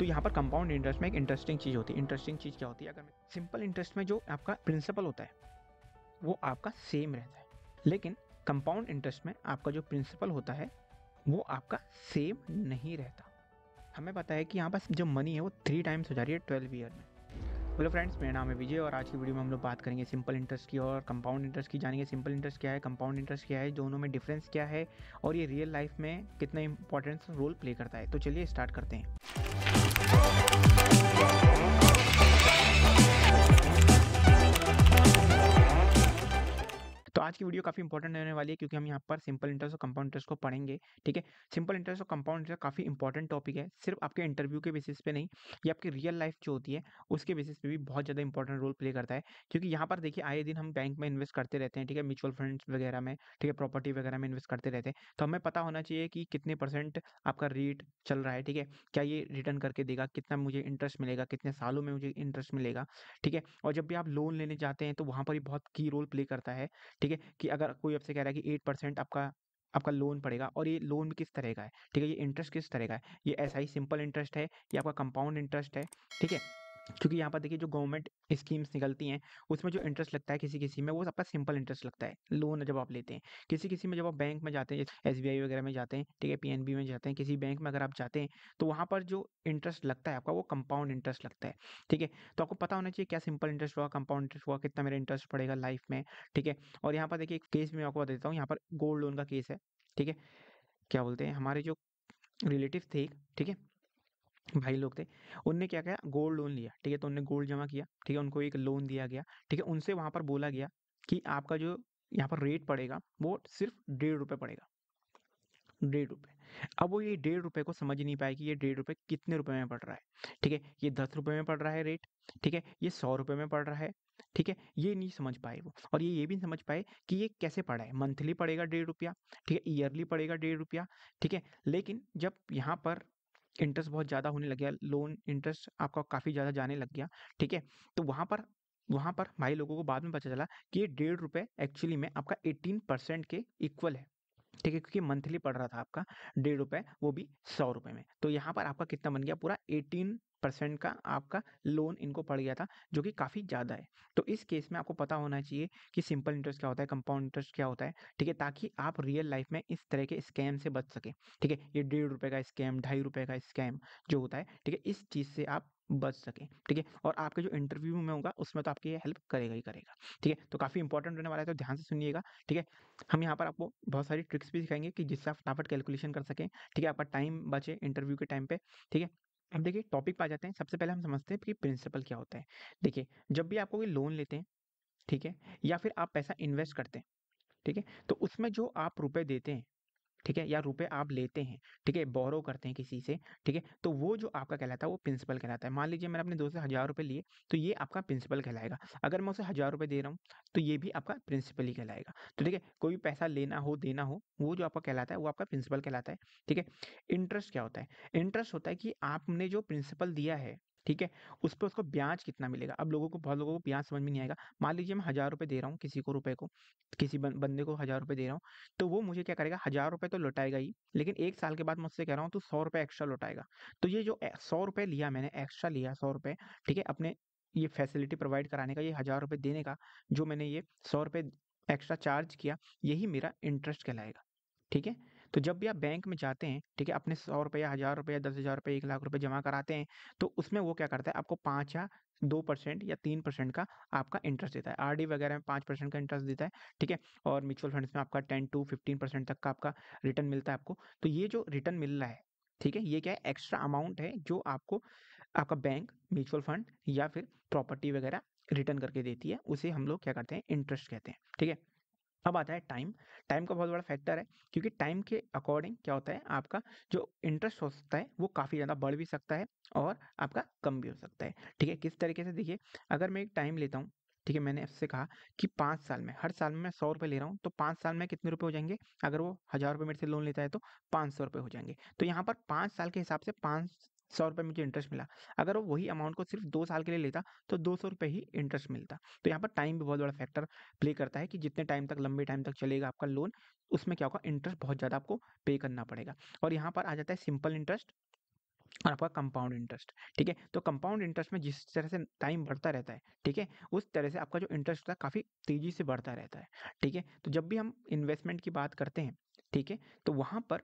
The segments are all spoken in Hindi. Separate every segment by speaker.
Speaker 1: तो यहाँ पर कंपाउंड इंटरेस्ट में एक इंटरेस्टिंग चीज़ होती है इंटरेस्टिंग चीज़ क्या होती है अगर सिंपल इंटरेस्ट में जो आपका प्रिंसिपल होता है वो आपका सेम रहता है लेकिन कंपाउंड इंटरेस्ट में आपका जो प्रिंसिपल होता है वो आपका सेम नहीं रहता हमें पता है कि यहाँ पर जो मनी है वो थ्री टाइम्स हो जा रही है ट्वेल्व ईयर में हेलो फ्रेंड्स मेरा नाम है विजय और आज की वीडियो में हम लोग बात करेंगे सिंपल इंटरेस्ट की और कंपाउंड इंटरेस्ट की जानेंगे सिंपल इंटरेस्ट क्या है कंपाउंड इंटरेस्ट क्या है दोनों में डिफरेंस क्या है और ये रियल लाइफ में कितना इंपॉर्टेंस रोल प्ले करता है तो चलिए स्टार्ट करते हैं Bye. तो आज की वीडियो काफ़ी इंपॉर्टेंट रहने वाली है क्योंकि हम यहाँ पर सिंपल इंटरेस्ट और कंपाउंड इंटरेस्ट को पढ़ेंगे ठीक है सिंपल इंटरेस्ट और कंपाउंड इंटरेस्ट काफ़ी इंपॉर्टेंट टॉपिक है सिर्फ आपके इंटरव्यू के बेसिस पे नहीं ये आपकी रियल लाइफ जो होती है उसके बेसिस पे भी बहुत ज़्यादा इंपॉर्टेंट रोल प्ले करता है क्योंकि यहाँ पर देखिए आए दिन हम बैंक में इन्वेस्ट करते रहते हैं ठीक है म्यूचुअल फंड वगैरह में ठीक है प्रॉपर्टी वगैरह में इन्वेस्ट करते रहते हैं तो हमें पता होना चाहिए कि कितने परसेंट आपका रेट चल रहा है ठीक है क्या ये रिटर्न करके देगा कितना मुझे इंटरेस्ट मिलेगा कितने सालों में मुझे इंटरेस्ट मिलेगा ठीक है और जब भी आप लोन लेने जाते हैं तो वहाँ पर भी बहुत की रोल प्ले करता है ठीक है ठीक है कि अगर कोई आपसे कह रहा है कि एट परसेंट आपका आपका लोन पड़ेगा और ये लोन किस तरह का है ठीक है ये इंटरेस्ट किस तरह का है ये ऐसा ही सिंपल इंटरेस्ट है ये आपका कंपाउंड इंटरेस्ट है ठीक है क्योंकि यहाँ पर देखिए जो गवर्नमेंट स्कीम्स निकलती हैं उसमें जो इंटरेस्ट लगता है किसी किसी में वो आपका सिंपल इंटरेस्ट लगता है लोन जब आप लेते हैं किसी किसी में जब आप बैंक में जाते हैं एस वगैरह में जाते हैं ठीक है पी में जाते हैं किसी बैंक में अगर आप जाते हैं तो वहाँ पर जो इंटरेस्ट लगता है आपका वो कंपाउंड इंटरेस्ट लगता है ठीक है तो आपको पता होना चाहिए क्या सिंपल इंटरेस्ट हुआ कंपाउंड इंटरेस्ट हुआ कितना मेरा इंटरेस्ट पड़ेगा लाइफ में ठीक है और यहाँ पर देखिए एक केस में आपको बता देता हूँ यहाँ पर गोल्ड लोन का केस है ठीक है क्या बोलते हैं हमारे जो रिलेटिव थे ठीक है भाई लोग थे उनने क्या किया गोल्ड लोन लिया ठीक है तो उनने गोल्ड जमा किया ठीक है उनको एक लोन दिया गया ठीक है उनसे वहाँ पर बोला गया कि आपका जो यहाँ पर रेट पड़ेगा वो सिर्फ डेढ़ रुपये पड़ेगा डेढ़ रुपये अब वो ये डेढ़ रुपये को समझ नहीं पाए कि ये डेढ़ रुपये कितने रुपये में पड़ रहा है ठीक है ये दस रुपये में पड़ रहा है रेट ठीक है ये सौ रुपये में पड़ रहा है ठीक है ये नहीं समझ पाए वो और ये ये भी समझ पाए कि ये कैसे पड़ा है मंथली पड़ेगा डेढ़ रुपया ठीक है ईयरली पड़ेगा डेढ़ रुपया ठीक है लेकिन जब यहाँ पर इंटरेस्ट बहुत ज़्यादा होने लग गया लोन इंटरेस्ट आपका काफ़ी ज़्यादा जाने लग गया ठीक है तो वहाँ पर वहाँ पर भाई लोगों को बाद में पता चला कि ये डेढ़ रुपये एक्चुअली में आपका एटीन परसेंट के इक्वल है ठीक है क्योंकि मंथली पड़ रहा था आपका डेढ़ रुपये वो भी सौ रुपये में तो यहाँ पर आपका कितना बन गया पूरा एटीन परसेंट का आपका लोन इनको पड़ गया था जो कि काफ़ी ज़्यादा है तो इस केस में आपको पता होना चाहिए कि सिंपल इंटरेस्ट क्या होता है कंपाउंड इंटरेस्ट क्या होता है ठीक है ताकि आप रियल लाइफ में इस तरह के स्कैम से बच सके ठीक है ये डेढ़ रुपये का स्कैम ढाई रुपये का स्कैम जो होता है ठीक है इस चीज़ से आप बच सकें ठीक है और आपके जो इंटरव्यू में होगा उसमें तो आपकी ये हेल्प करेगा ही करेगा ठीक है तो काफ़ी इंपॉर्टेंट रहने वाला है तो ध्यान से सुनिएगा ठीक है हम यहाँ पर आपको बहुत सारी ट्रिक्स भी सिखाएंगे कि जिससे आप फटाफट कैलकुलेशन कर सकें ठीक है आपका टाइम बचे इंटरव्यू के टाइम पे ठीक है अब देखिए टॉपिक पर आ जाते हैं सबसे पहले हम समझते हैं कि प्रिंसिपल क्या होता है देखिए जब भी आपको कोई लोन लेते हैं ठीक है या फिर आप पैसा इन्वेस्ट करते हैं ठीक है तो उसमें जो आप रुपए देते हैं ठीक है या रुपए आप लेते हैं ठीक है बोरो करते हैं किसी से ठीक है तो वो जो आपका कहलाता है वो प्रिंसिपल कहलाता है मान लीजिए मैंने अपने दोस्त से हज़ार रुपये लिए तो ये आपका प्रिंसिपल कहलाएगा अगर मैं उसे हज़ार रुपये दे रहा हूँ तो ये भी आपका प्रिंसिपल ही कहलाएगा तो ठीक है कोई भी पैसा लेना हो देना हो वो जो आपका कहलाता है वो आपका प्रिंसिपल कहलाता है ठीक है इंटरेस्ट क्या होता है इंटरेस्ट होता है कि आपने जो प्रिंसिपल दिया है ठीक है उस पर उसको ब्याज कितना मिलेगा अब लोगों को बहुत लोगों को ब्याज समझ में नहीं आएगा मान लीजिए मैं हज़ार रुपये दे रहा हूँ किसी को रुपये को किसी बंदे को हज़ार रुपये दे रहा हूँ तो वो मुझे क्या करेगा हज़ार रुपये तो लौटाएगा ही लेकिन एक साल के बाद मैं उससे कह रहा हूँ तो सौ रुपये एक्स्ट्रा लौटाएगा तो ये जो सौ रुपये लिया मैंने एक्स्ट्रा लिया सौ रुपये ठीक है अपने ये फैसिलिटी प्रोवाइड कराने का ये हज़ार रुपये देने का जो मैंने ये सौ रुपये एक्स्ट्रा चार्ज किया यही मेरा इंटरेस्ट कहलाएगा ठीक है तो जब भी आप बैंक में जाते हैं ठीक है अपने सौ रुपया हज़ार रुपया दस हज़ार रुपये एक लाख रुपये जमा कराते हैं तो उसमें वो क्या करता है आपको पाँच या दो परसेंट या तीन परसेंट का आपका इंटरेस्ट देता है आरडी वगैरह में पाँच परसेंट का इंटरेस्ट देता है ठीक है और म्यूचुअल फंड्स में आपका टेन टू फिफ्टीन परसेंट तक का आपका रिटर्न मिलता है आपको तो ये जो रिटर्न मिल रहा है ठीक है ये क्या है एक्स्ट्रा अमाउंट है जो आपको आपका बैंक म्यूचुअल फंड या फिर प्रॉपर्टी वगैरह रिटर्न करके देती है उसे हम लोग क्या करते हैं इंटरेस्ट कहते हैं ठीक है अब आता है टाइम टाइम का बहुत बड़ा फैक्टर है क्योंकि टाइम के अकॉर्डिंग क्या होता है आपका जो इंटरेस्ट हो सकता है वो काफ़ी ज़्यादा बढ़ भी सकता है और आपका कम भी हो सकता है ठीक है किस तरीके से देखिए अगर मैं एक टाइम लेता हूँ ठीक है मैंने आपसे कहा कि पाँच साल में हर साल में मैं सौ रुपये ले रहा हूँ तो पाँच साल में कितने रुपये हो जाएंगे अगर वो हज़ार रुपये मेरे से लोन लेता है तो पाँच सौ रुपये हो जाएंगे तो यहाँ पर पाँच साल के हिसाब से पाँच सौ रुपये मुझे इंटरेस्ट मिला अगर वो वही अमाउंट को सिर्फ दो साल के लिए लेता तो दो सौ रुपये ही इंटरेस्ट मिलता तो यहाँ पर टाइम भी बहुत बड़ा फैक्टर प्ले करता है कि जितने टाइम तक लंबे टाइम तक चलेगा आपका लोन उसमें क्या होगा इंटरेस्ट बहुत ज़्यादा आपको पे करना पड़ेगा और यहाँ पर आ जाता है सिंपल इंटरेस्ट और आपका कंपाउंड इंटरेस्ट ठीक है तो कंपाउंड इंटरेस्ट में जिस तरह से टाइम बढ़ता रहता है ठीक है उस तरह से आपका जो इंटरेस्ट होता है काफ़ी तेज़ी से बढ़ता रहता है ठीक है तो जब भी हम इन्वेस्टमेंट की बात करते हैं ठीक है तो वहाँ पर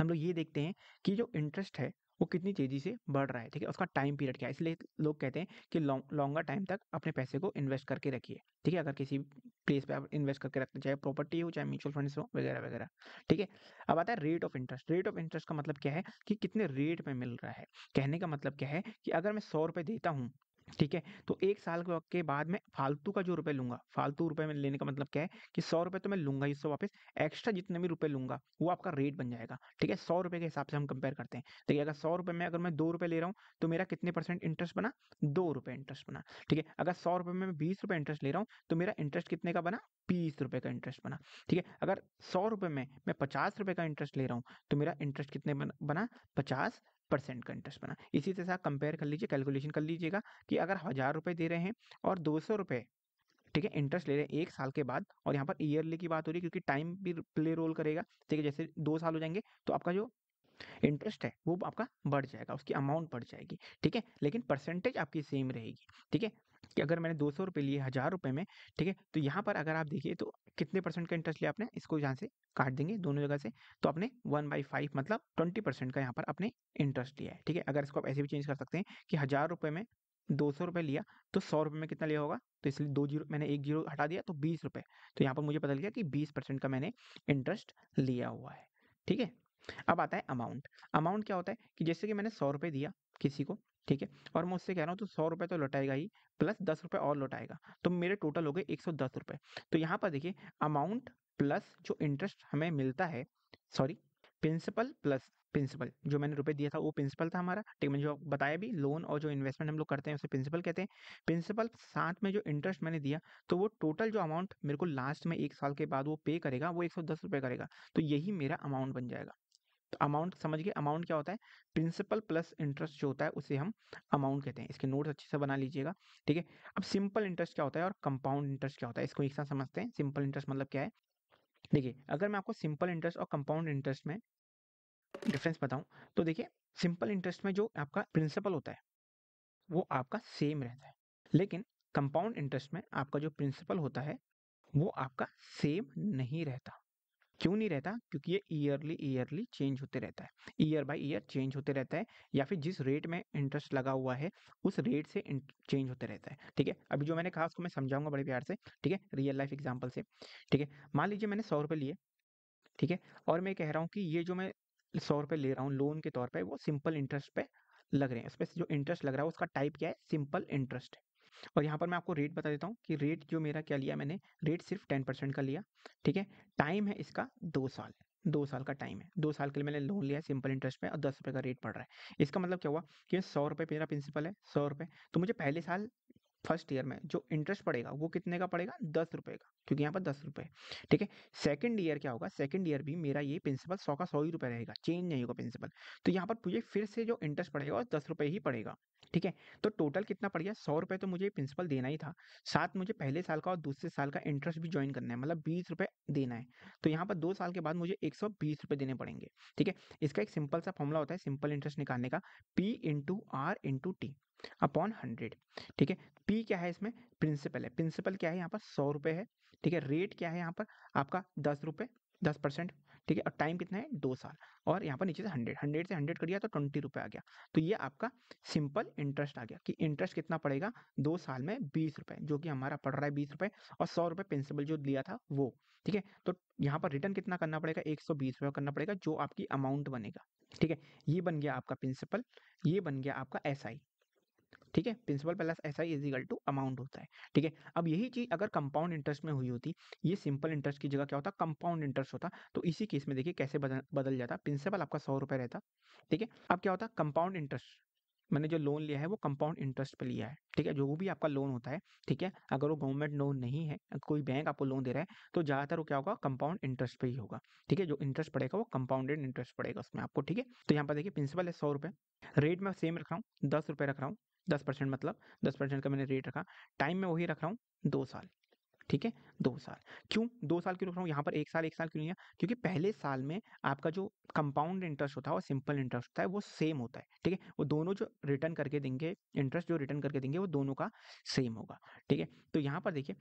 Speaker 1: हम लोग ये देखते हैं कि जो इंटरेस्ट है वो कितनी तेज़ी से बढ़ रहा है ठीक है उसका टाइम पीरियड क्या है इसलिए लोग कहते हैं कि लॉन्गर टाइम तक अपने पैसे को इन्वेस्ट करके रखिए ठीक है अगर किसी प्लेस पे आप इन्वेस्ट करके रखते चाहे प्रॉपर्टी हो चाहे म्यूचुअल फंड्स हो वगैरह वगैरह ठीक है अब आता है rate of interest rate of interest का मतलब क्या है कि कितने रेट में मिल रहा है कहने का मतलब क्या है कि अगर मैं सौ रुपये देता हूँ ठीक है तो एक साल के बाद मैं फालतू का जो रुपए लूंगा फालतू रुपए में लेने का मतलब क्या है कि सौ रुपए तो मैं लूंगा इससे वापस एक्स्ट्रा जितने भी रुपए लूंगा वो आपका रेट बन जाएगा ठीक है सौ रुपए के हिसाब से हम कंपेयर करते हैं देखिए अगर सौ रुपए में अगर मैं दो रुपए ले रहा हूँ तो मेरा कितने परसेंट इंटरेस्ट बना दो रुपए इंटरेस्ट बना ठीक है अगर सौ रुपए में बीस रुपए इंटरेस्ट ले रहा हूँ तो मेरा इंटरेस्ट कितने का बना बीस रुपए का इंटरेस्ट बना ठीक है अगर सौ रुपए में मैं पचास रुपए का इंटरेस्ट ले रहा हूँ तो मेरा इंटरेस्ट कितने बना पचास परसेंट का इंटरेस्ट बना इसी तरह आप कंपेयर कर लीजिए कैलकुलेशन कर लीजिएगा कि अगर हज़ार रुपये दे रहे हैं और दो सौ रुपये ठीक है इंटरेस्ट ले रहे हैं एक साल के बाद और यहाँ पर ईयरली की बात हो रही है क्योंकि टाइम भी प्ले रोल करेगा ठीक है जैसे दो साल हो जाएंगे तो आपका जो इंटरेस्ट है वो आपका बढ़ जाएगा उसकी अमाउंट बढ़ जाएगी ठीक है लेकिन परसेंटेज आपकी सेम रहेगी ठीक है कि अगर मैंने दो सौ रुपये लिए हज़ार रुपये में ठीक है तो यहाँ पर अगर आप देखिए तो कितने परसेंट का इंटरेस्ट लिया आपने इसको यहाँ से काट देंगे दोनों जगह से तो आपने वन बाई फाइव मतलब ट्वेंटी परसेंट का यहाँ पर आपने इंटरेस्ट लिया है ठीक है अगर इसको आप ऐसे भी चेंज कर सकते हैं कि हज़ार रुपये में दो सौ रुपये लिया तो सौ रुपये में कितना लिया होगा तो इसलिए दो जीरो मैंने एक जीरो हटा दिया तो बीस रुपये तो यहाँ पर मुझे पता लगा कि बीस परसेंट का मैंने इंटरेस्ट लिया हुआ है ठीक है अब आता है अमाउंट अमाउंट क्या होता है कि जैसे कि मैंने सौ रुपये दिया किसी को ठीक है और मैं उससे कह रहा हूँ तो सौ रुपये तो लौटाएगा ही प्लस दस रुपये और लौटाएगा तो मेरे टोटल हो गए एक सौ दस रुपये तो यहाँ पर देखिए अमाउंट प्लस जो इंटरेस्ट हमें मिलता है सॉरी प्रिंसिपल प्लस प्रिंसिपल जो मैंने रुपए दिया था वो प्रिंसिपल था हमारा ठीक मैंने जो बताया भी लोन और जो इन्वेस्टमेंट हम लोग करते हैं उसे प्रिंसिपल कहते हैं प्रिंसिपल साथ में जो इंटरेस्ट मैंने दिया तो वो टोटल जो अमाउंट मेरे को लास्ट में एक साल के बाद वो पे करेगा वो एक सौ दस रुपये करेगा तो यही मेरा अमाउंट बन जाएगा तो अमाउंट समझिए अमाउंट क्या होता है प्रिंसिपल प्लस इंटरेस्ट जो होता है उसे हम अमाउंट कहते हैं इसके नोट्स अच्छे से बना लीजिएगा ठीक है अब सिंपल इंटरेस्ट क्या होता है और कंपाउंड इंटरेस्ट क्या होता है इसको एक साथ समझते हैं सिंपल इंटरेस्ट मतलब क्या है देखिए अगर मैं आपको सिंपल इंटरेस्ट और कंपाउंड इंटरेस्ट में डिफरेंस बताऊं तो देखिए सिंपल इंटरेस्ट में जो आपका प्रिंसिपल होता है वो आपका सेम रहता है लेकिन कंपाउंड इंटरेस्ट में आपका जो प्रिंसिपल होता है वो आपका सेम नहीं रहता क्यों नहीं रहता क्योंकि ये ईयरली ईयरली चेंज होते रहता है ईयर बाय ईयर चेंज होते रहता है या फिर जिस रेट में इंटरेस्ट लगा हुआ है उस रेट से चेंज होते रहता है ठीक है अभी जो मैंने कहा उसको मैं समझाऊंगा बड़े प्यार से ठीक है रियल लाइफ एग्जाम्पल से ठीक है मान लीजिए मैंने सौ रुपये लिए ठीक है और मैं कह रहा हूँ कि ये जो मैं सौ रुपये ले रहा हूँ लोन के तौर पर वो सिंपल इंटरेस्ट पे लग रहे हैं उस पर जो इंटरेस्ट लग रहा है उसका टाइप क्या है सिंपल इंटरेस्ट है और यहाँ पर मैं आपको रेट बता देता हूँ कि रेट जो मेरा क्या लिया मैंने रेट सिर्फ टेन परसेंट का लिया ठीक है टाइम है इसका दो साल दो साल का टाइम है दो साल के लिए मैंने लोन लिया सिंपल इंटरेस्ट पे और दस रुपये का रेट पड़ रहा है इसका मतलब क्या हुआ कि सौ रुपये मेरा प्रिंसिपल है सौ रुपये तो मुझे पहले साल फर्स्ट ईयर में जो इंटरेस्ट पड़ेगा वो कितने का पड़ेगा दस रुपये का क्योंकि यहाँ पर दस रुपये ठीक है सेकंड ईयर क्या होगा सेकंड ईयर भी मेरा ये प्रिंसिपल सौ का सौ ही रुपये रहेगा चेंज नहीं होगा प्रिंसिपल तो यहाँ पर मुझे फिर से जो इंटरेस्ट पड़ेगा वो दस रुपये ही पड़ेगा ठीक है तो टोटल कितना पड़ गया सौ रुपये तो मुझे प्रिंसिपल देना ही था साथ मुझे पहले साल का और दूसरे साल का इंटरेस्ट भी ज्वाइन करना है मतलब बीस रुपये देना है तो यहाँ पर दो साल के बाद मुझे एक सौ बीस रुपये देने पड़ेंगे ठीक है इसका एक सिंपल सा फॉर्मूला होता है सिंपल इंटरेस्ट निकालने का P into R into T upon hundred ठीक है पी क्या है इसमें प्रिंसिपल है प्रिंसिपल क्या है यहाँ पर सौ रुपये है ठीक है रेट क्या है यहाँ पर आपका दस रुपये दस परसेंट ठीक है और टाइम कितना है दो साल और यहाँ पर नीचे से हंड्रेड हंड्रेड से हंड्रेड कर दिया तो ट्वेंटी रुपये आ गया तो ये आपका सिंपल इंटरेस्ट आ गया कि इंटरेस्ट कितना पड़ेगा दो साल में बीस रुपये जो कि हमारा पड़ रहा है बीस रुपये और सौ रुपये प्रिंसिपल जो लिया था वो ठीक है तो यहाँ पर रिटर्न कितना करना पड़ेगा एक सौ बीस रुपये करना पड़ेगा जो आपकी अमाउंट बनेगा ठीक है ये बन गया आपका प्रिंसिपल ये बन गया आपका एस आई ठीक है principal plus S I equal to amount होता है ठीक है अब यही चीज अगर कंपाउंड इंटरेस्ट में हुई होती ये सिंपल इंटरेस्ट की जगह क्या होता कंपाउंड इंटरेस्ट होता तो इसी केस में देखिए कैसे बदल, बदल जाता प्रिंसिपल आपका सौ रुपये रहता ठीक है अब क्या होता कंपाउंड इंटरेस्ट मैंने जो लोन लिया है वो कंपाउंड इंटरेस्ट पे लिया है ठीक है जो भी आपका लोन होता है ठीक है अगर वो गवर्नमेंट लोन नहीं है कोई बैंक आपको लोन दे रहा है तो ज़्यादातर वो क्या होगा कंपाउंड इंटरेस्ट पे ही होगा ठीक है जो इंटरेस्ट पड़ेगा वो कंपाउंडेड इंटरेस्ट पड़ेगा उसमें आपको ठीक है तो यहाँ पर देखिए प्रिंसिपल है सौ रुपये रेट मैं सेम रख रहा हूँ दस रुपये रख रहा हूँ दस परसेंट मतलब दस परसेंट का मैंने रेट रखा टाइम में वही रख रहा हूँ दो साल ठीक है दो साल क्यों दो साल क्यों रख रहा हूँ यहाँ पर एक साल एक साल क्यों लिया क्योंकि पहले साल में आपका जो कंपाउंड इंटरेस्ट होता है और सिंपल इंटरेस्ट होता है वो सेम होता है ठीक है वो दोनों जो रिटर्न करके देंगे इंटरेस्ट जो रिटर्न करके देंगे वो दोनों का सेम होगा ठीक है तो यहाँ पर देखिए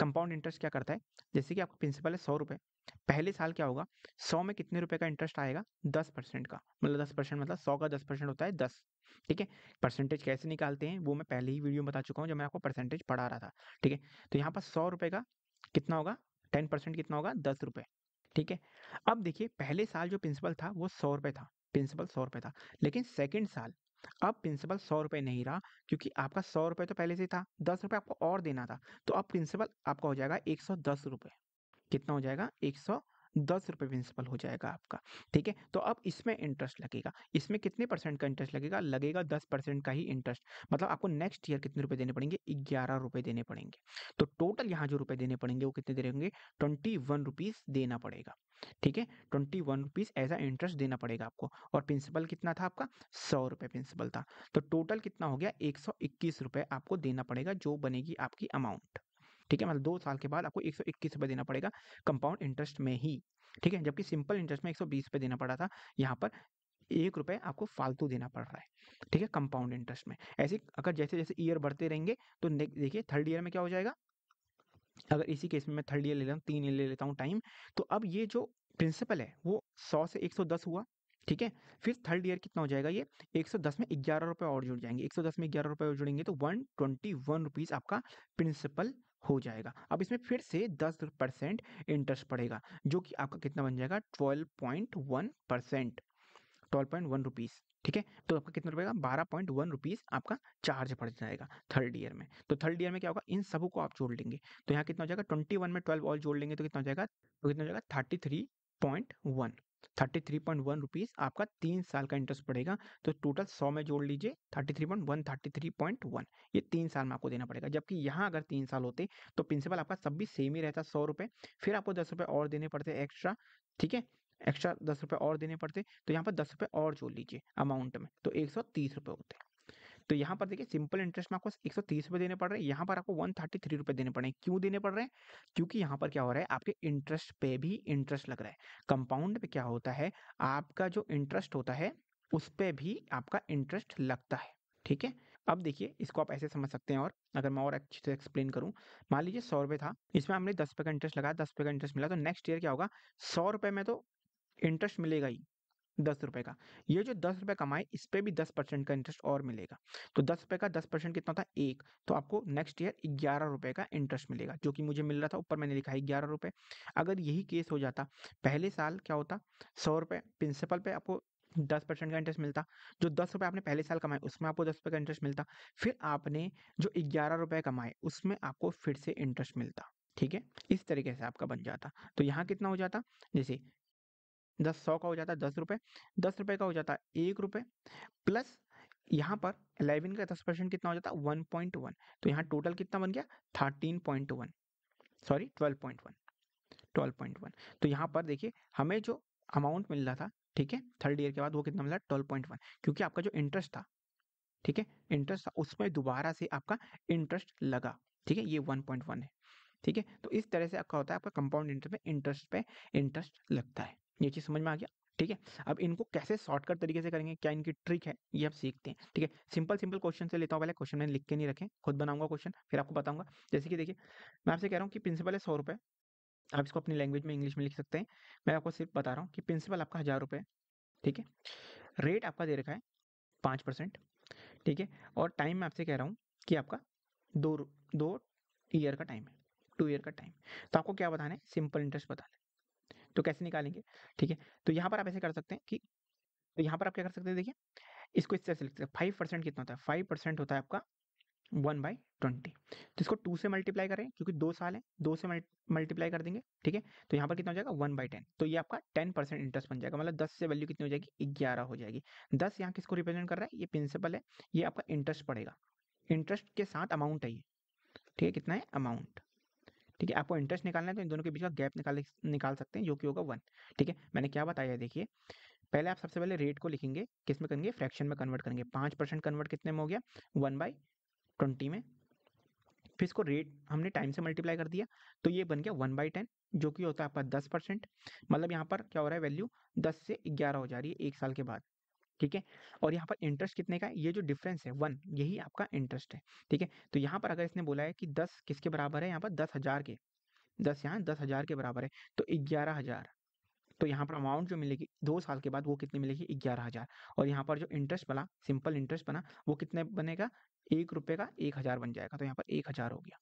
Speaker 1: कंपाउंड इंटरेस्ट क्या करता है जैसे कि आपका प्रिंसिपल है सौ रुपये पहले साल क्या होगा सौ में कितने रुपए का इंटरेस्ट आएगा दस परसेंट का मतलब दस परसेंट मतलब सौ का दस परसेंट होता है दस ठीक है परसेंटेज कैसे निकालते हैं वो मैं पहले ही वीडियो में बता चुका हूँ जब मैं आपको परसेंटेज पढ़ा रहा था ठीक है तो यहाँ पर सौ रुपये का कितना होगा टेन परसेंट कितना होगा दस रुपये ठीक है अब देखिए पहले साल जो प्रिंसिपल था वो सौ रुपये था प्रिंसिपल सौ रुपये था लेकिन सेकेंड साल अब प्रिंसिपल सौ रुपये नहीं रहा क्योंकि आपका सौ रुपये तो पहले से था दस रुपये आपको और देना था तो अब प्रिंसिपल आपका हो जाएगा एक सौ दस रुपये कितना हो जाएगा एक सौ दस रुपये प्रिंसिपल हो जाएगा आपका ठीक है तो अब इसमें इंटरेस्ट लगेगा इसमें कितने परसेंट का इंटरेस्ट लगेगा लगेगा दस परसेंट का ही इंटरेस्ट मतलब आपको नेक्स्ट ईयर कितने रुपए देने पड़ेंगे ग्यारह रुपए देने पड़ेंगे तो टोटल यहाँ जो रुपए देने पड़ेंगे वो कितने देने होंगे ट्वेंटी वन रुपीज़ देना पड़ेगा ठीक है twenty one rupees as a interest देना पड़ेगा आपको और प्रिंसिपल कितना था आपका सौ रुपये प्रिंसिपल था तो टोटल कितना हो गया एक सौ इक्कीस रुपये आपको देना पड़ेगा जो बनेगी आपकी अमाउंट ठीक है मतलब दो साल के बाद आपको एक सौ इक्कीस रुपये देना पड़ेगा कंपाउंड इंटरेस्ट में ही ठीक है जबकि सिंपल इंटरेस्ट में एक सौ बीस रुपये देना पड़ा था यहाँ पर एक रुपये आपको फालतू देना पड़ रहा है ठीक है कंपाउंड इंटरेस्ट में ऐसे अगर जैसे जैसे ईयर बढ़ते रहेंगे तो देखिए थर्ड ईयर में क्या हो जाएगा अगर इसी केस में मैं थर्ड ईयर ले लेता हूँ तीन ईयर ले लेता हूँ टाइम तो अब ये जो प्रिंसिपल है वो सौ से एक सौ दस हुआ ठीक है फिर थर्ड ईयर कितना हो जाएगा ये एक सौ दस में ग्यारह रुपये और जुड़ जाएंगे एक सौ दस में ग्यारह रुपये और जुड़ेंगे तो वन ट्वेंटी वन रुपीज़ आपका प्रिंसिपल हो जाएगा अब इसमें फिर से दस परसेंट इंटरेस्ट पड़ेगा जो कि आपका कितना बन जाएगा twelve point one percent twelve point one rupees ठीक है तो आपका कितना रुपएगा बारह पॉइंट वन रुपीज़ आपका चार्ज पड़ जाएगा थर्ड ईयर में तो थर्ड ईयर में क्या होगा इन सबों को आप जोड़ लेंगे तो यहाँ कितना हो जाएगा ट्वेंटी वन में ट्वेल्व ऑल जोड़ लेंगे तो कितना हो जाएगा तो कितना हो जाएगा thirty three point one thirty three point one rupees आपका तीन साल का इंटरेस्ट पड़ेगा तो टोटल सौ में जोड़ लीजिए thirty three point one thirty three point one ये तीन साल में आपको देना पड़ेगा जबकि यहाँ अगर तीन साल होते तो प्रिंसिपल आपका सब भी सेम ही रहता सौ रुपये फिर आपको दस रुपये और देने पड़ते एक्स्ट्रा ठीक है एक्स्ट्रा दस रुपये और देने पड़ते तो यहाँ पर दस रुपये और जोड़ लीजिए अमाउंट में तो एक सौ तीस रुपये होते हैं तो यहाँ पर देखिए सिंपल इंटरेस्ट में आपको एक सौ तीस रुपये देने पड़ रहे हैं यहाँ पर आपको वन थर्टी थ्री रुपये देने पड़ रहे हैं क्यों देने पड़ रहे हैं क्योंकि यहाँ पर क्या हो रहा है आपके इंटरेस्ट पे भी इंटरेस्ट लग रहा है कंपाउंड पे क्या होता है आपका जो इंटरेस्ट होता है उस पर भी आपका इंटरेस्ट लगता है ठीक है अब देखिए इसको आप ऐसे समझ सकते हैं और अगर मैं और अच्छे से एक्सप्लेन करूं मान लीजिए सौ रुपये था इसमें हमने दस रुपये का इंटरेस्ट लगाया दस रुपये का इंटरेस्ट मिला तो नेक्स्ट ईयर क्या होगा सौ रुपये में तो इंटरेस्ट मिलेगा ही दस रुपए का ये जो दस रुपए कमाए इस पर भी दस परसेंट का इंटरेस्ट और मिलेगा तो दस रुपए का दस परसेंट कितना था एक तो आपको नेक्स्ट ईयर ग्यारह रुपए का इंटरेस्ट मिलेगा जो कि मुझे मिल रहा था ऊपर मैंने लिखा है ग्यारह रुपए अगर यही केस हो जाता पहले साल क्या होता सौ रुपए प्रिंसिपल पे आपको दस परसेंट का इंटरेस्ट मिलता जो दस रुपये आपने पहले साल कमाए उसमें आपको दस रुपये का इंटरेस्ट मिलता फिर आपने जो ग्यारह रुपये कमाए उसमें आपको फिर से इंटरेस्ट मिलता ठीक है इस तरीके से आपका बन जाता तो यहाँ कितना हो जाता जैसे दस सौ का हो जाता है दस रुपये दस रुपये का हो जाता है एक रुपये प्लस यहाँ पर इलेवन का दस परसेंट कितना हो जाता है वन पॉइंट वन तो यहाँ टोटल कितना बन गया thirteen point one sorry twelve point one twelve point one तो यहाँ पर देखिए हमें जो अमाउंट मिल रहा था ठीक है थर्ड ईयर के बाद वो कितना मिला ट्वेल्व पॉइंट वन क्योंकि आपका जो इंटरेस्ट था ठीक है इंटरेस्ट था उसमें दोबारा से आपका इंटरेस्ट लगा ठीक है ये वन पॉइंट वन है ठीक है तो इस तरह से आपका होता है आपका कंपाउंड इंटरेस्ट पे इंटरेस्ट पे इंटरेस्ट लगता है ये चीज़ समझ में आ गया ठीक है अब इनको कैसे शॉर्टकट तरीके से करेंगे क्या इनकी ट्रिक है ये आप सीखते हैं ठीक है सिंपल सिंपल क्वेश्चन से लेता हूँ पहले क्वेश्चन मैंने लिख के नहीं रखे खुद बनाऊंगा क्वेश्चन फिर आपको बताऊंगा जैसे कि देखिए मैं आपसे कह रहा हूँ कि प्रिंसिपल है सौ रुपये आप इसको अपनी लैंग्वेज में इंग्लिश में लिख सकते हैं मैं आपको सिर्फ बता रहा हूँ कि प्रिंसिपल आपका हज़ार रुपये ठीक है रेट आपका दे रखा है पाँच परसेंट ठीक है और टाइम मैं आपसे कह रहा हूँ कि आपका दो दो ईयर का टाइम है टू ईयर का टाइम तो आपको क्या बताना है सिंपल इंटरेस्ट बताना है तो कैसे निकालेंगे ठीक है तो यहाँ पर आप ऐसे कर सकते हैं कि तो यहाँ पर आप क्या कर सकते हैं देखिए इसको इस तरह से लिख सकते हैं फाइव परसेंट कितना होता है फाइव परसेंट होता है आपका वन बाई ट्वेंटी तो इसको टू से मल्टीप्लाई करें क्योंकि दो साल है दो से मल्टीप्लाई कर देंगे ठीक है तो यहाँ पर कितना हो जाएगा वन बाई टेन तो ये आपका टेन परसेंट इंटरेस्ट बन जाएगा मतलब दस से वैल्यू कितनी हो जाएगी ग्यारह हो जाएगी दस यहाँ किसको रिप्रेजेंट कर रहा है ये प्रिंसिपल है ये आपका इंटरेस्ट पड़ेगा इंटरेस्ट के साथ अमाउंट है ये ठीक है कितना है अमाउंट ठीक है आपको इंटरेस्ट निकालना है तो इन दोनों के बीच का गैप निकाल निकाल सकते हैं जो कि होगा वन ठीक है मैंने क्या बताया देखिए पहले आप सबसे पहले रेट को लिखेंगे किस में करेंगे फ्रैक्शन में कन्वर्ट करेंगे पाँच परसेंट कन्वर्ट कितने में हो गया वन बाई ट्वेंटी में फिर इसको रेट हमने टाइम से मल्टीप्लाई कर दिया तो ये बन गया वन बाई टेन जो कि होता है आपका दस परसेंट मतलब यहाँ पर क्या हो रहा है वैल्यू दस से ग्यारह हो जा रही है एक साल के बाद ठीक है और यहाँ पर इंटरेस्ट कितने का है ये जो डिफरेंस है वन यही आपका इंटरेस्ट है ठीक है तो यहाँ पर अगर इसने बोला है कि दस किसके बराबर है यहाँ पर दस हज़ार के दस यहाँ दस हज़ार के बराबर है तो ग्यारह हज़ार तो यहाँ पर अमाउंट जो मिलेगी दो साल के बाद वो कितनी मिलेगी ग्यारह हज़ार और यहाँ पर जो इंटरेस्ट बना सिंपल इंटरेस्ट बना वो कितने बनेगा एक रुपये का एक हज़ार बन जाएगा तो यहाँ पर एक हज़ार हो गया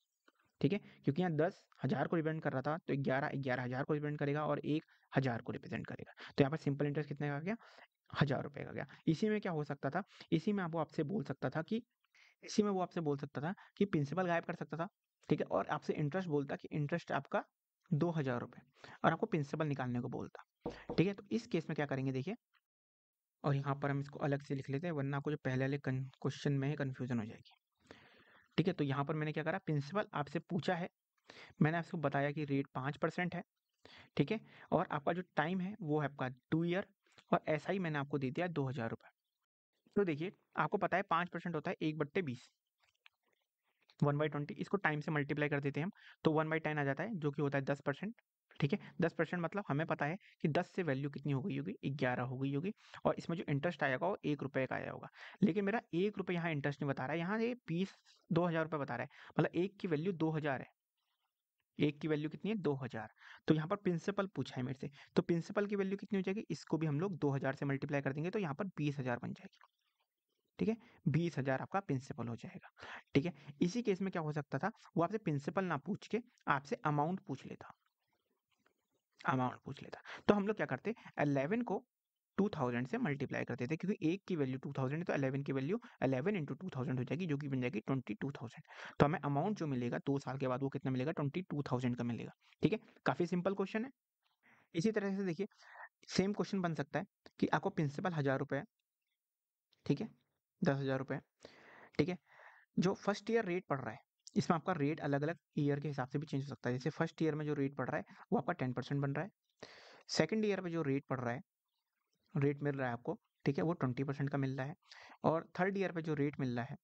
Speaker 1: ठीक है क्योंकि यहाँ दस हज़ार को रिप्रेजेंट कर रहा था तो ग्यारह ग्यारह हज़ार को रिप्रेजेंट करेगा और एक हज़ार को रिप्रेजेंट करेगा तो यहाँ पर सिंपल इंटरेस्ट कितने का गया हजार रुपए का गया इसी में क्या हो सकता था इसी में वो आपसे बोल सकता था कि इसी में वो आपसे बोल सकता था कि प्रिंसिपल गायब कर सकता था ठीक है और आपसे इंटरेस्ट बोलता कि इंटरेस्ट आपका दो हजार रुपये और आपको प्रिंसिपल निकालने को बोलता ठीक है तो इस केस में क्या करेंगे देखिए और यहाँ पर हम इसको अलग से लिख लेते हैं वरना आपको जो पहले वाले क्वेश्चन में ही कन्फ्यूजन हो जाएगी ठीक है तो यहाँ पर मैंने क्या करा प्रिंसिपल आपसे पूछा है मैंने आपको बताया कि रेट पाँच परसेंट है ठीक है और आपका जो टाइम है वो है आपका टू ईयर और ऐसा ही मैंने आपको दे दिया दो हज़ार रुपये तो देखिए आपको पता है पाँच परसेंट होता है एक बट्टे बीस वन बाई ट्वेंटी इसको टाइम से मल्टीप्लाई कर देते हैं हम तो वन बाई टेन आ जाता है जो कि होता है दस परसेंट ठीक है दस परसेंट मतलब हमें पता है कि दस से वैल्यू कितनी हो गई होगी ग्यारह हो गई होगी और इसमें जो इंटरेस्ट आएगा वो एक रुपये का आया होगा लेकिन मेरा एक रुपये यहाँ इंटरेस्ट नहीं बता रहा है यहाँ ये बीस दो हज़ार रुपये बता रहा है मतलब एक की वैल्यू दो हज़ार है एक की वैल्यू कितनी है दो हजार तो यहाँ पर प्रिंसिपल पूछा है मेरे से तो प्रिंसिपल की वैल्यू कितनी हो जाएगी इसको भी हम लोग दो हजार से मल्टीप्लाई कर देंगे तो यहाँ पर बीस हजार बन जाएगी ठीक है बीस हजार आपका प्रिंसिपल हो जाएगा ठीक है इसी केस में क्या हो सकता था वो आपसे प्रिंसिपल ना पूछ के आपसे अमाउंट पूछ लेता अमाउंट पूछ लेता तो हम लोग क्या करते 11 को 2000 से मल्टीप्लाई करते थे क्योंकि एक की वैल्यू 2000 है तो 11 की वैल्यू 11 इंटू टू हो जाएगी जो कि बन जाएगी 22,000 तो हमें अमाउंट जो मिलेगा दो साल के बाद वो कितना मिलेगा 22,000 का मिलेगा ठीक है काफ़ी सिंपल क्वेश्चन है इसी तरह से देखिए सेम क्वेश्चन बन सकता है कि आपको प्रिंसिपल हज़ार रुपये ठीक है दस हज़ार रुपये ठीक है जो फर्स्ट ईयर रेट पड़ रहा है इसमें आपका रेट अलग अलग ईयर के हिसाब से भी चेंज हो सकता है जैसे फर्स्ट ईयर में जो रेट पड़ रहा है वो आपका टेन परसेंट बन रहा है सेकेंड ईयर में जो रेट पड़ रहा है रेट मिल रहा है आपको ठीक है वो ट्वेंटी परसेंट का मिल रहा है और थर्ड ईयर पे जो रेट मिल रहा है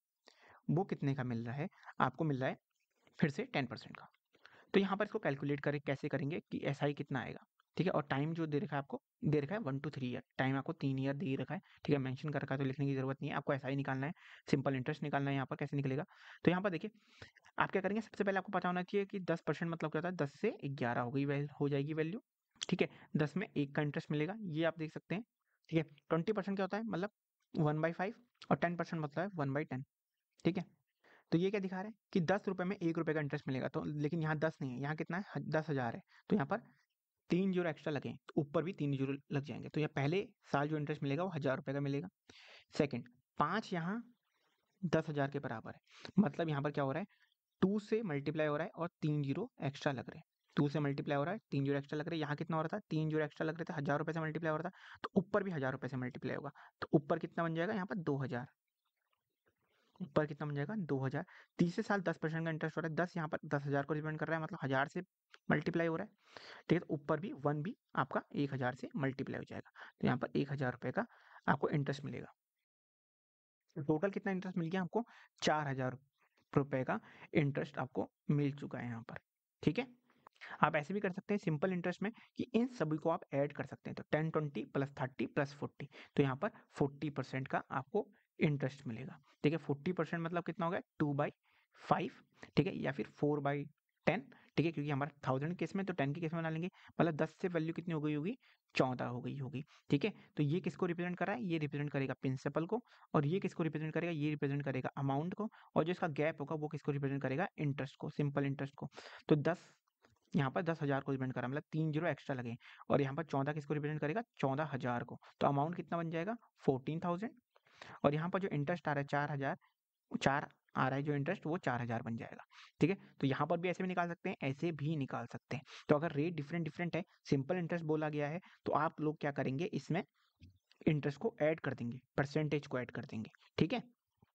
Speaker 1: वो कितने का मिल रहा है आपको मिल रहा है फिर से टेन परसेंट का तो यहाँ पर इसको कैलकुलेट करें कैसे करेंगे कि एस आई कितना आएगा ठीक है और टाइम जो दे रखा है आपको दे रखा है one two three year time आपको तीन ईयर दे रखा है ठीक है मैंशन कर रखा है तो लिखने की जरूरत नहीं है आपको एस आई निकालना है सिंपल इंटरेस्ट निकालना है यहाँ पर कैसे निकलेगा तो यहाँ पर देखिए आप क्या करेंगे सबसे पहले आपको पता होना चाहिए कि दस परसेंट मतलब क्या होता है दस से ग्यारह हो गई हो जाएगी वैल्यू ठीक है दस में एक का इंटरेस्ट मिलेगा ये आप देख सकते हैं ठीक है ट्वेंटी परसेंट क्या होता है मतलब वन बाई फाइव और टेन परसेंट मतलब है वन बाई टेन ठीक है तो ये क्या दिखा रहे हैं कि दस रुपये में एक रुपये का इंटरेस्ट मिलेगा तो लेकिन यहाँ दस नहीं है यहाँ कितना है दस हज़ार है तो यहाँ पर तीन जीरो एक्स्ट्रा लगे तो ऊपर भी तीन जीरो लग जाएंगे तो यह पहले साल जो इंटरेस्ट मिलेगा वो हज़ार रुपये का मिलेगा सेकेंड पाँच यहाँ दस हज़ार के बराबर है मतलब यहाँ पर क्या हो रहा है टू से मल्टीप्लाई हो रहा है और तीन जीरो एक्स्ट्रा लग रहे हैं टू से मल्टीप्लाई हो रहा है तीन जोड़ एक्स्ट्रा लग रहा है यहाँ कितना हो रहा था तीन जोड़ एक्स्ट्रा लग रहे थे हज़ार रुपये से मल्टीप्लाई हो रहा था तो ऊपर भी हज़ार रुपये से मल्टीप्लाई होगा तो ऊपर कितना बन जाएगा यहाँ पर दो हज़ार ऊपर कितना बन जाएगा दो हज़ार तीसरे साल दस परसेंट का इंटरेस्ट हो रहा है दस यहाँ पर दस हज़ार को रिपेंड कर रहा है मतलब हज़ार से मल्टीप्लाई हो रहा है ठीक है ऊपर भी वन भी आपका एक हज़ार से मल्टीप्लाई हो जाएगा तो यहाँ पर एक हज़ार रुपये का आपको इंटरेस्ट मिलेगा टोटल कितना इंटरेस्ट मिल गया आपको चार हज़ार रुपये का इंटरेस्ट आपको मिल चुका है यहाँ पर ठीक है आप ऐसे भी कर सकते हैं सिंपल इंटरेस्ट में कि इन सभी को आप ऐड कर सकते हैं तो ten twenty plus thirty plus forty तो यहाँ पर फोर्टी परसेंट का आपको इंटरेस्ट मिलेगा ठीक है फोर्टी परसेंट मतलब कितना हो गया टू बाई फाइव ठीक है या फिर फोर बाई टेन ठीक है क्योंकि हमारा थाउजेंड केस में तो टेन के केस में बना लेंगे मतलब दस से वैल्यू कितनी हो गई होगी चौदह हो गई होगी ठीक है तो ये किसको रिप्रेजेंट कर रहा है ये रिप्रेजेंट करेगा प्रिंसिपल को और ये किसको रिप्रेजेंट करेगा ये रिप्रेजेंट करेगा अमाउंट को और जो इसका गैप होगा वो किसको रिप्रेजेंट करेगा इंटरेस्ट को सिंपल इंटरेस्ट को तो दस यहाँ पर दस हज़ार को रिप्रेजेंट करा मतलब तीन जीरो एक्स्ट्रा लगे और यहाँ पर चौदह किसको रिप्रेजेंट करेगा चौदह हज़ार को तो अमाउंट कितना बन जाएगा फोर्टीन थाउजेंड और यहाँ पर जो इंटरेस्ट आ रहा है चार हज़ार चार आ रहा है जो इंटरेस्ट वो चार हज़ार बन जाएगा ठीक है तो यहाँ पर भी ऐसे भी निकाल सकते हैं ऐसे भी निकाल सकते हैं तो अगर रेट डिफरेंट डिफरेंट है सिंपल इंटरेस्ट बोला गया है तो आप लोग क्या करेंगे इसमें इंटरेस्ट को ऐड कर देंगे परसेंटेज को ऐड कर देंगे ठीक है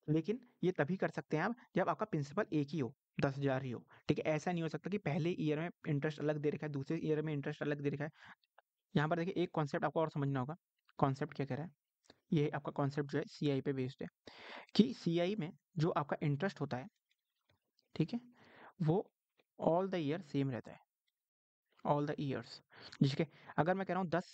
Speaker 1: लेकिन ये तभी कर सकते हैं आप जब आपका प्रिंसिपल एक ही हो दस हज़ार ही हो ठीक है ऐसा नहीं हो सकता कि पहले ईयर में इंटरेस्ट अलग दे रखा है दूसरे ईयर में इंटरेस्ट अलग दे रखा है यहाँ पर देखिए एक कॉन्सेप्ट आपको और समझना होगा कॉन्सेप्ट क्या कह रहा है ये आपका कॉन्सेप्ट जो है सी आई पे बेस्ड है कि सी आई में जो आपका इंटरेस्ट होता है ठीक है वो ऑल द ईयर सेम रहता है ऑल द ईयर्स ठीक है अगर मैं कह रहा हूँ दस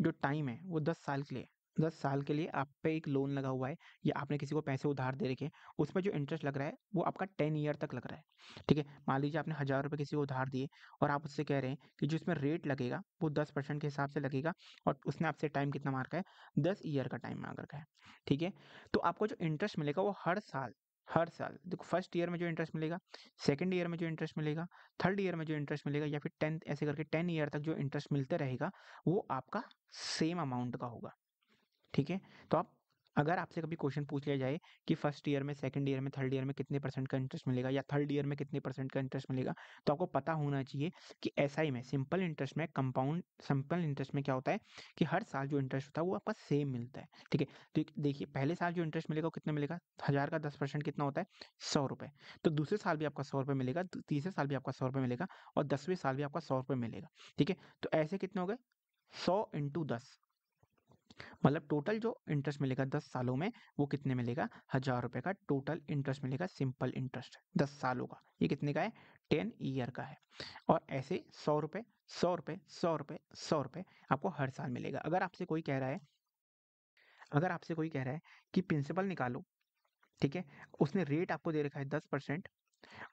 Speaker 1: जो टाइम है वो दस साल के लिए दस साल के लिए आप पे एक लोन लगा हुआ है या आपने किसी को पैसे उधार दे रखे उस पर जो इंटरेस्ट लग रहा है वो आपका टेन ईयर तक लग रहा है ठीक है मान लीजिए आपने हज़ार रुपये किसी को उधार दिए और आप उससे कह रहे हैं कि जो इसमें रेट लगेगा वो दस परसेंट के हिसाब से लगेगा और उसने आपसे टाइम कितना मार रखा है दस ईयर का टाइम मांग रखा है ठीक है तो आपको जो इंटरेस्ट मिलेगा वो हर साल हर साल देखो फर्स्ट ईयर में जो इंटरेस्ट मिलेगा सेकंड ईयर में जो इंटरेस्ट मिलेगा थर्ड ईयर में जो इंटरेस्ट मिलेगा या फिर टेंथ ऐसे करके टेन ईयर तक जो इंटरेस्ट मिलते रहेगा वो आपका सेम अमाउंट का होगा ठीक है तो आप अगर आपसे कभी क्वेश्चन पूछ लिया जाए कि फर्स्ट ईयर में सेकंड ईयर में थर्ड ईयर में कितने परसेंट का इंटरेस्ट मिलेगा या थर्ड ईयर में कितने परसेंट का इंटरेस्ट मिलेगा तो आपको पता होना चाहिए कि एस में सिंपल इंटरेस्ट में कंपाउंड सिंपल इंटरेस्ट में क्या होता है कि हर साल जो इंटरेस्ट होता है वो आपका सेम मिलता है ठीक है तो देखिए पहले साल जो इंटरेस्ट मिलेगा वो कितना मिलेगा हज़ार का दस परसेंट कितना होता है सौ रुपये तो दूसरे साल भी आपका सौ रुपये मिलेगा तीसरे साल भी आपका सौ रुपये मिलेगा और दसवें साल भी आपका सौ रुपये मिलेगा ठीक है तो ऐसे कितने हो गए सौ इंटू दस मतलब टोटल जो इंटरेस्ट मिलेगा दस सालों में वो कितने मिलेगा हजार रुपये का टोटल इंटरेस्ट मिलेगा सिंपल इंटरेस्ट दस सालों का ये कितने का है टेन ईयर का है और ऐसे सौ रुपये सौ रुपये सौ रुपये सौ रुपये आपको हर साल मिलेगा अगर आपसे कोई कह रहा है अगर आपसे कोई कह रहा है कि प्रिंसिपल निकालो ठीक है उसने रेट आपको दे रखा है दस परसेंट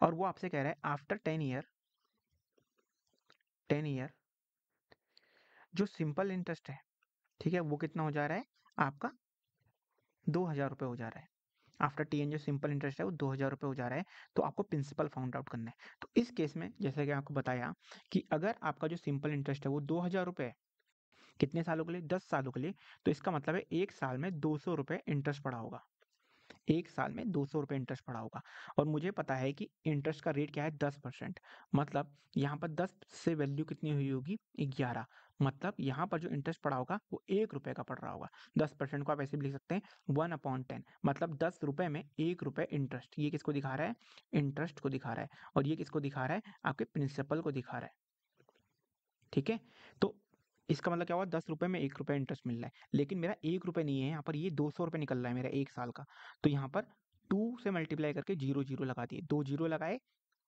Speaker 1: और वो आपसे कह रहा है after ten year ten year जो सिंपल इंटरेस्ट है ठीक है वो कितना हो जा रहा है आपका दो हज़ार रुपये हो जा रहा है आफ्टर टी एन जो सिंपल इंटरेस्ट है वो दो हज़ार रुपये हो जा रहा है तो आपको प्रिंसिपल फाउंड आउट करना है तो इस केस में जैसे कि आपको बताया कि अगर आपका जो सिंपल इंटरेस्ट है वो दो हज़ार रुपये है कितने सालों के लिए दस सालों के लिए तो इसका मतलब है एक साल में दो सौ रुपये इंटरेस्ट पड़ा होगा एक साल में दो सौ रुपये इंटरेस्ट पड़ा होगा और मुझे पता है कि इंटरेस्ट का रेट क्या है दस परसेंट मतलब यहाँ पर दस से वैल्यू कितनी हुई होगी ग्यारह मतलब यहाँ पर जो इंटरेस्ट पड़ा होगा वो एक रुपये का पड़ रहा होगा दस परसेंट को आप ऐसे भी लिख सकते हैं वन अपॉन टेन मतलब दस रुपये में एक रुपये इंटरेस्ट ये किसको दिखा रहा है इंटरेस्ट को दिखा रहा है और ये किसको दिखा रहा है आपके प्रिंसिपल को दिखा रहा है ठीक है तो इसका मतलब क्या हुआ दस रुपये में एक रुपये इंटरेस्ट मिल रहा है लेकिन मेरा एक रुपये नहीं है यहाँ पर ये दो सौ रुपये निकल रहा है मेरा एक साल का तो यहाँ पर टू से मल्टीप्लाई करके जीरो जीरो लगा दिए दो जीरो लगाए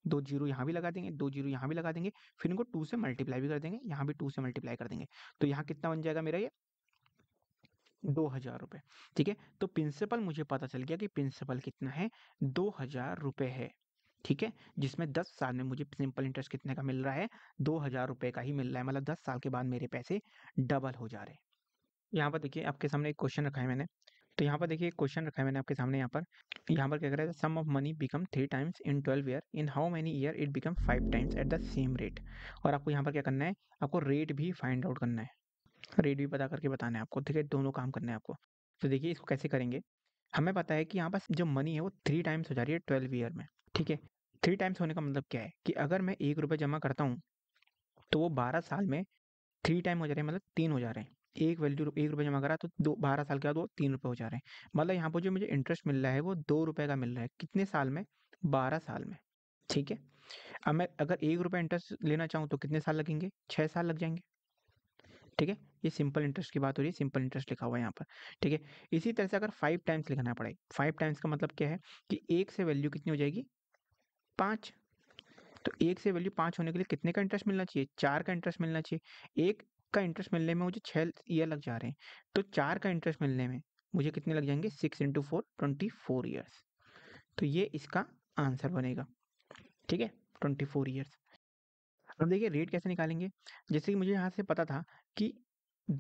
Speaker 1: दो जीरो यहाँ भी लगा देंगे दो जीरो यहाँ भी लगा देंगे फिर इनको टू से मल्टीप्लाई भी कर देंगे यहाँ भी टू से मल्टीप्लाई कर देंगे तो यहाँ कितना बन जाएगा मेरा ये दो हजार रुपये ठीक है तो प्रिंसिपल मुझे पता चल गया कि प्रिंसिपल कितना है दो हजार रुपये है ठीक है जिसमें दस साल में मुझे सिंपल इंटरेस्ट कितने का मिल रहा है दो हजार रुपये का ही मिल रहा है मतलब दस साल के बाद मेरे पैसे डबल हो जा रहे हैं यहाँ पर देखिए आपके सामने एक क्वेश्चन रखा है मैंने तो यहाँ पर देखिए क्वेश्चन रखा है मैंने आपके सामने यहाँ पर यहाँ पर क्या रहा है sum of money become three times in twelve year in how many year it become five times at the same rate और आपको यहाँ पर क्या करना है आपको रेट भी फाइंड आउट करना है रेट भी पता करके बताना है आपको ठीक है दोनों काम करना है आपको तो देखिए इसको कैसे करेंगे हमें पता है कि यहाँ पर जो मनी है वो थ्री टाइम्स हो जा रही है ट्वेल्व ईयर में ठीक है थ्री टाइम्स होने का मतलब क्या है कि अगर मैं एक रुपये जमा करता हूँ तो वो बारह साल में थ्री टाइम हो जा रहे हैं मतलब तीन हो जा रहे हैं एक वैल्यू एक रुपये जमा करा तो दो बारह साल के बाद वो तीन रुपये हो जा रहे हैं मतलब यहाँ पर जो मुझे इंटरेस्ट मिल रहा है वो दो रुपये का मिल रहा है कितने साल में बारह साल में ठीक है अब मैं अगर एक रुपये इंटरेस्ट लेना चाहूँ तो कितने साल लगेंगे छः साल लग जाएंगे ठीक है ये सिंपल इंटरेस्ट की बात हो रही है सिंपल इंटरेस्ट लिखा हुआ है यहाँ पर ठीक है इसी तरह से अगर फाइव टाइम्स लिखना पड़ेगा फाइव टाइम्स का मतलब क्या है कि एक से वैल्यू कितनी हो जाएगी पाँच तो एक से वैल्यू पाँच होने के लिए कितने का इंटरेस्ट मिलना चाहिए चार का इंटरेस्ट मिलना चाहिए एक का इंटरेस्ट मिलने में मुझे छः ईयर लग जा रहे हैं तो चार का इंटरेस्ट मिलने में मुझे कितने लग जाएंगे six into four twenty four years तो ये इसका आंसर बनेगा ठीक है ट्वेंटी फोर ईयर्स अब देखिए रेट कैसे निकालेंगे जैसे कि मुझे यहाँ से पता था कि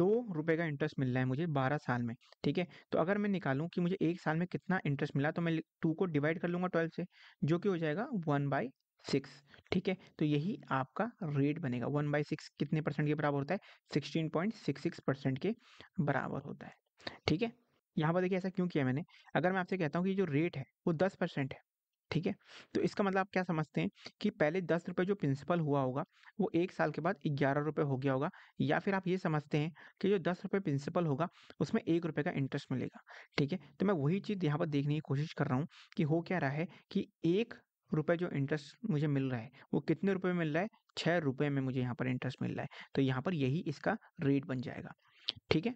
Speaker 1: दो रुपए का इंटरेस्ट मिल रहा है मुझे बारह साल में ठीक है तो अगर मैं निकालूं कि मुझे एक साल में कितना इंटरेस्ट मिला तो मैं टू को डिवाइड कर लूंगा ट्वेल्व से जो कि हो जाएगा वन बाई सिक्स ठीक है तो यही आपका रेट बनेगा वन बाई सिक्स कितने परसेंट के बराबर होता है sixteen point six six percent के बराबर होता है ठीक है यहाँ पर देखिए ऐसा क्यों किया मैंने अगर मैं आपसे कहता हूँ कि जो रेट है वो दस परसेंट है ठीक है तो इसका मतलब आप क्या समझते हैं कि पहले दस रुपये जो प्रिंसिपल हुआ होगा वो एक साल के बाद ग्यारह रुपये हो गया होगा या फिर आप ये समझते हैं कि जो दस रुपये प्रिंसिपल होगा उसमें एक रुपये का इंटरेस्ट मिलेगा ठीक है तो मैं वही चीज़ यहाँ पर देखने की कोशिश कर रहा हूँ कि हो क्या रहा है कि एक रुपये जो इंटरेस्ट मुझे मिल रहा है वो कितने रुपये मिल रहा है छः रुपये में मुझे यहाँ पर इंटरेस्ट मिल रहा है तो यहाँ पर यही इसका रेट बन जाएगा ठीक है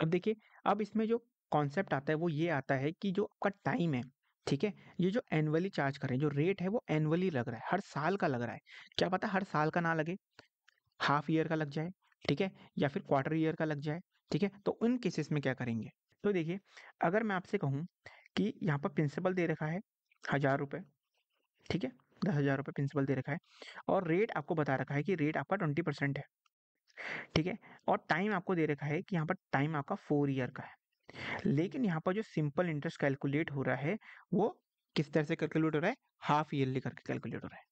Speaker 1: अब देखिए अब इसमें जो कॉन्सेप्ट आता है वो ये आता है कि जो आपका टाइम है ठीक है ये जो एनुअली चार्ज करें जो रेट है वो एनुअली लग रहा है हर साल का लग रहा है क्या पता हर साल का ना लगे हाफ ईयर का लग जाए ठीक है या फिर क्वार्टर ईयर का लग जाए ठीक है तो उन केसेस में क्या करेंगे तो देखिए अगर मैं आपसे कहूँ कि यहाँ पर प्रिंसिपल दे रखा है हज़ार रुपये ठीक है दस हज़ार रुपये प्रिंसिपल दे रखा है और रेट आपको बता रखा है कि रेट आपका ट्वेंटी परसेंट है ठीक है और टाइम आपको दे रखा है कि यहाँ पर टाइम आपका फोर ईयर का है लेकिन यहाँ पर जो सिंपल इंटरेस्ट कैलकुलेट हो रहा है वो किस तरह से कैलकुलेट हो रहा है हाफ ईयरली करके कैलकुलेट हो रहा है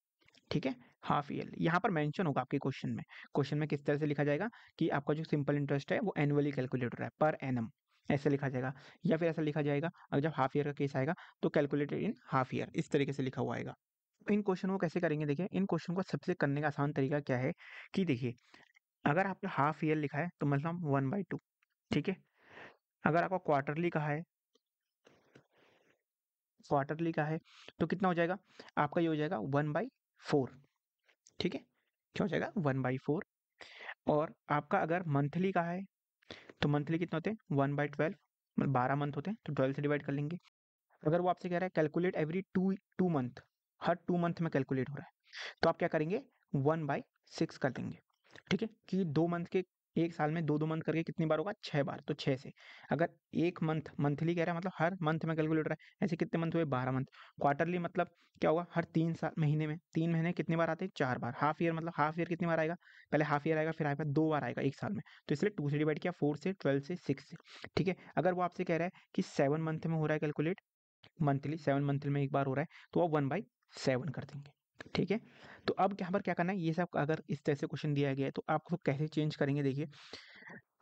Speaker 1: ठीक है हाफ ईयरली यहाँ पर मैंशन होगा आपके क्वेश्चन में क्वेश्चन में किस तरह से लिखा जाएगा कि आपका जो सिंपल इंटरेस्ट है वो एनुअली कैलकुलेट हो रहा है पर एन ऐसे लिखा जाएगा या फिर ऐसा लिखा जाएगा अगर जब हाफ ईयर का केस आएगा तो कैलकुलेटेड इन हाफ ईयर इस तरीके से लिखा हुआ आएगा तो इन क्वेश्चन को कैसे करेंगे देखिए इन क्वेश्चन को सबसे करने का आसान तरीका क्या है कि देखिए अगर आपने हाफ ईयर लिखा है तो मतलब वन बाई टू ठीक है अगर आपको क्वार्टरली कहा है क्वार्टरली कहा है तो कितना हो जाएगा आपका ये हो जाएगा वन बाई फोर ठीक है क्या हो जाएगा वन बाई फोर और आपका अगर मंथली का है तो मंथली कितने होते हैं वन बाई ट्वेल्व बारह मंथ होते हैं तो ट्वेल्व से डिवाइड कर लेंगे अगर वो आपसे कह रहा है calculate every two two month हर टू मंथ में कैलकुलेट हो रहा है तो आप क्या करेंगे वन बाई सिक्स कर देंगे ठीक है कि दो मंथ के एक साल में दो दो मंथ करके कितनी बार होगा छः बार तो छः से अगर एक मंथ मंथली कह रहा है मतलब हर मंथ में कैलकुलेट रहा है ऐसे कितने मंथ हुए बारह मंथ क्वार्टरली मतलब क्या होगा हर तीन साल महीने में तीन महीने कितनी बार आते हैं चार बार हाफ ईयर मतलब हाफ ईयर कितनी बार आएगा पहले हाफ ईयर आएगा फिर आएगा दो बार आएगा एक साल में तो इसलिए टू से डिवाइड किया फोर से ट्वेल्व से सिक्स से ठीक है अगर वो आपसे कह रहा है कि सेवन मंथ में हो रहा है कैलकुलेट मंथली सेवन मंथ में एक बार हो रहा है तो आप वन बाई सेवन कर देंगे ठीक है तो अब यहाँ पर क्या करना है ये सब अगर इस तरह से क्वेश्चन दिया गया है तो आपको कैसे चेंज करेंगे देखिए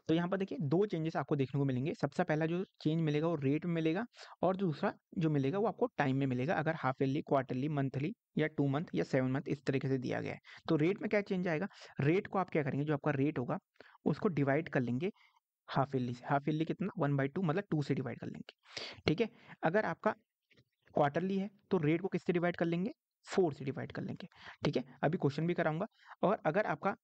Speaker 1: तो यहाँ पर देखिए दो चेंजेस आपको देखने को मिलेंगे सबसे पहला जो चेंज मिलेगा वो रेट में मिलेगा और जो दूसरा जो मिलेगा वो आपको टाइम में मिलेगा अगर हाफ ईयरली क्वार्टरली मंथली या टू मंथ या सेवन मंथ इस तरीके से दिया गया है तो रेट में क्या चेंज आएगा रेट को आप क्या करेंगे जो आपका रेट होगा उसको डिवाइड कर लेंगे हाफ ईयरली से हाफ ईयरली कितना वन बाई टू मतलब टू से डिवाइड कर लेंगे ठीक है अगर आपका क्वार्टरली है तो रेट को किससे डिवाइड कर लेंगे फोर से डिवाइड कर लेंगे ठीक है अभी क्वेश्चन भी कराऊंगा और अगर आपका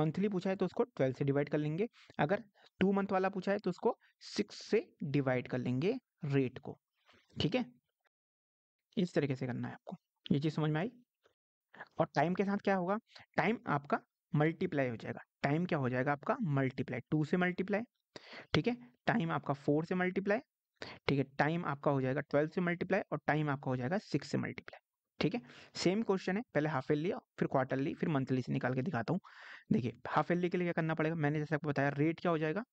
Speaker 1: मंथली पूछा है तो उसको ट्वेल्व से डिवाइड कर लेंगे अगर टू मंथ वाला पूछा है तो उसको सिक्स से डिवाइड कर लेंगे रेट को ठीक है इस तरीके से करना है आपको ये चीज़ समझ में आई और टाइम के साथ क्या होगा टाइम आपका मल्टीप्लाई हो जाएगा टाइम क्या हो जाएगा आपका मल्टीप्लाई टू से मल्टीप्लाई ठीक है टाइम आपका फोर से मल्टीप्लाई ठीक है टाइम आपका हो जाएगा ट्वेल्व से मल्टीप्लाई और टाइम आपका हो जाएगा सिक्स से मल्टीप्लाई ठीक है सेम क्वेश्चन है पहले हाफ ईयरली फिर क्वार्टरली फिर मंथली से निकाल के दिखाता हूँ देखिए हाफ ईयरली के लिए क्या करना पड़ेगा मैंने जैसे आपको बताया रेट क्या हो जाएगा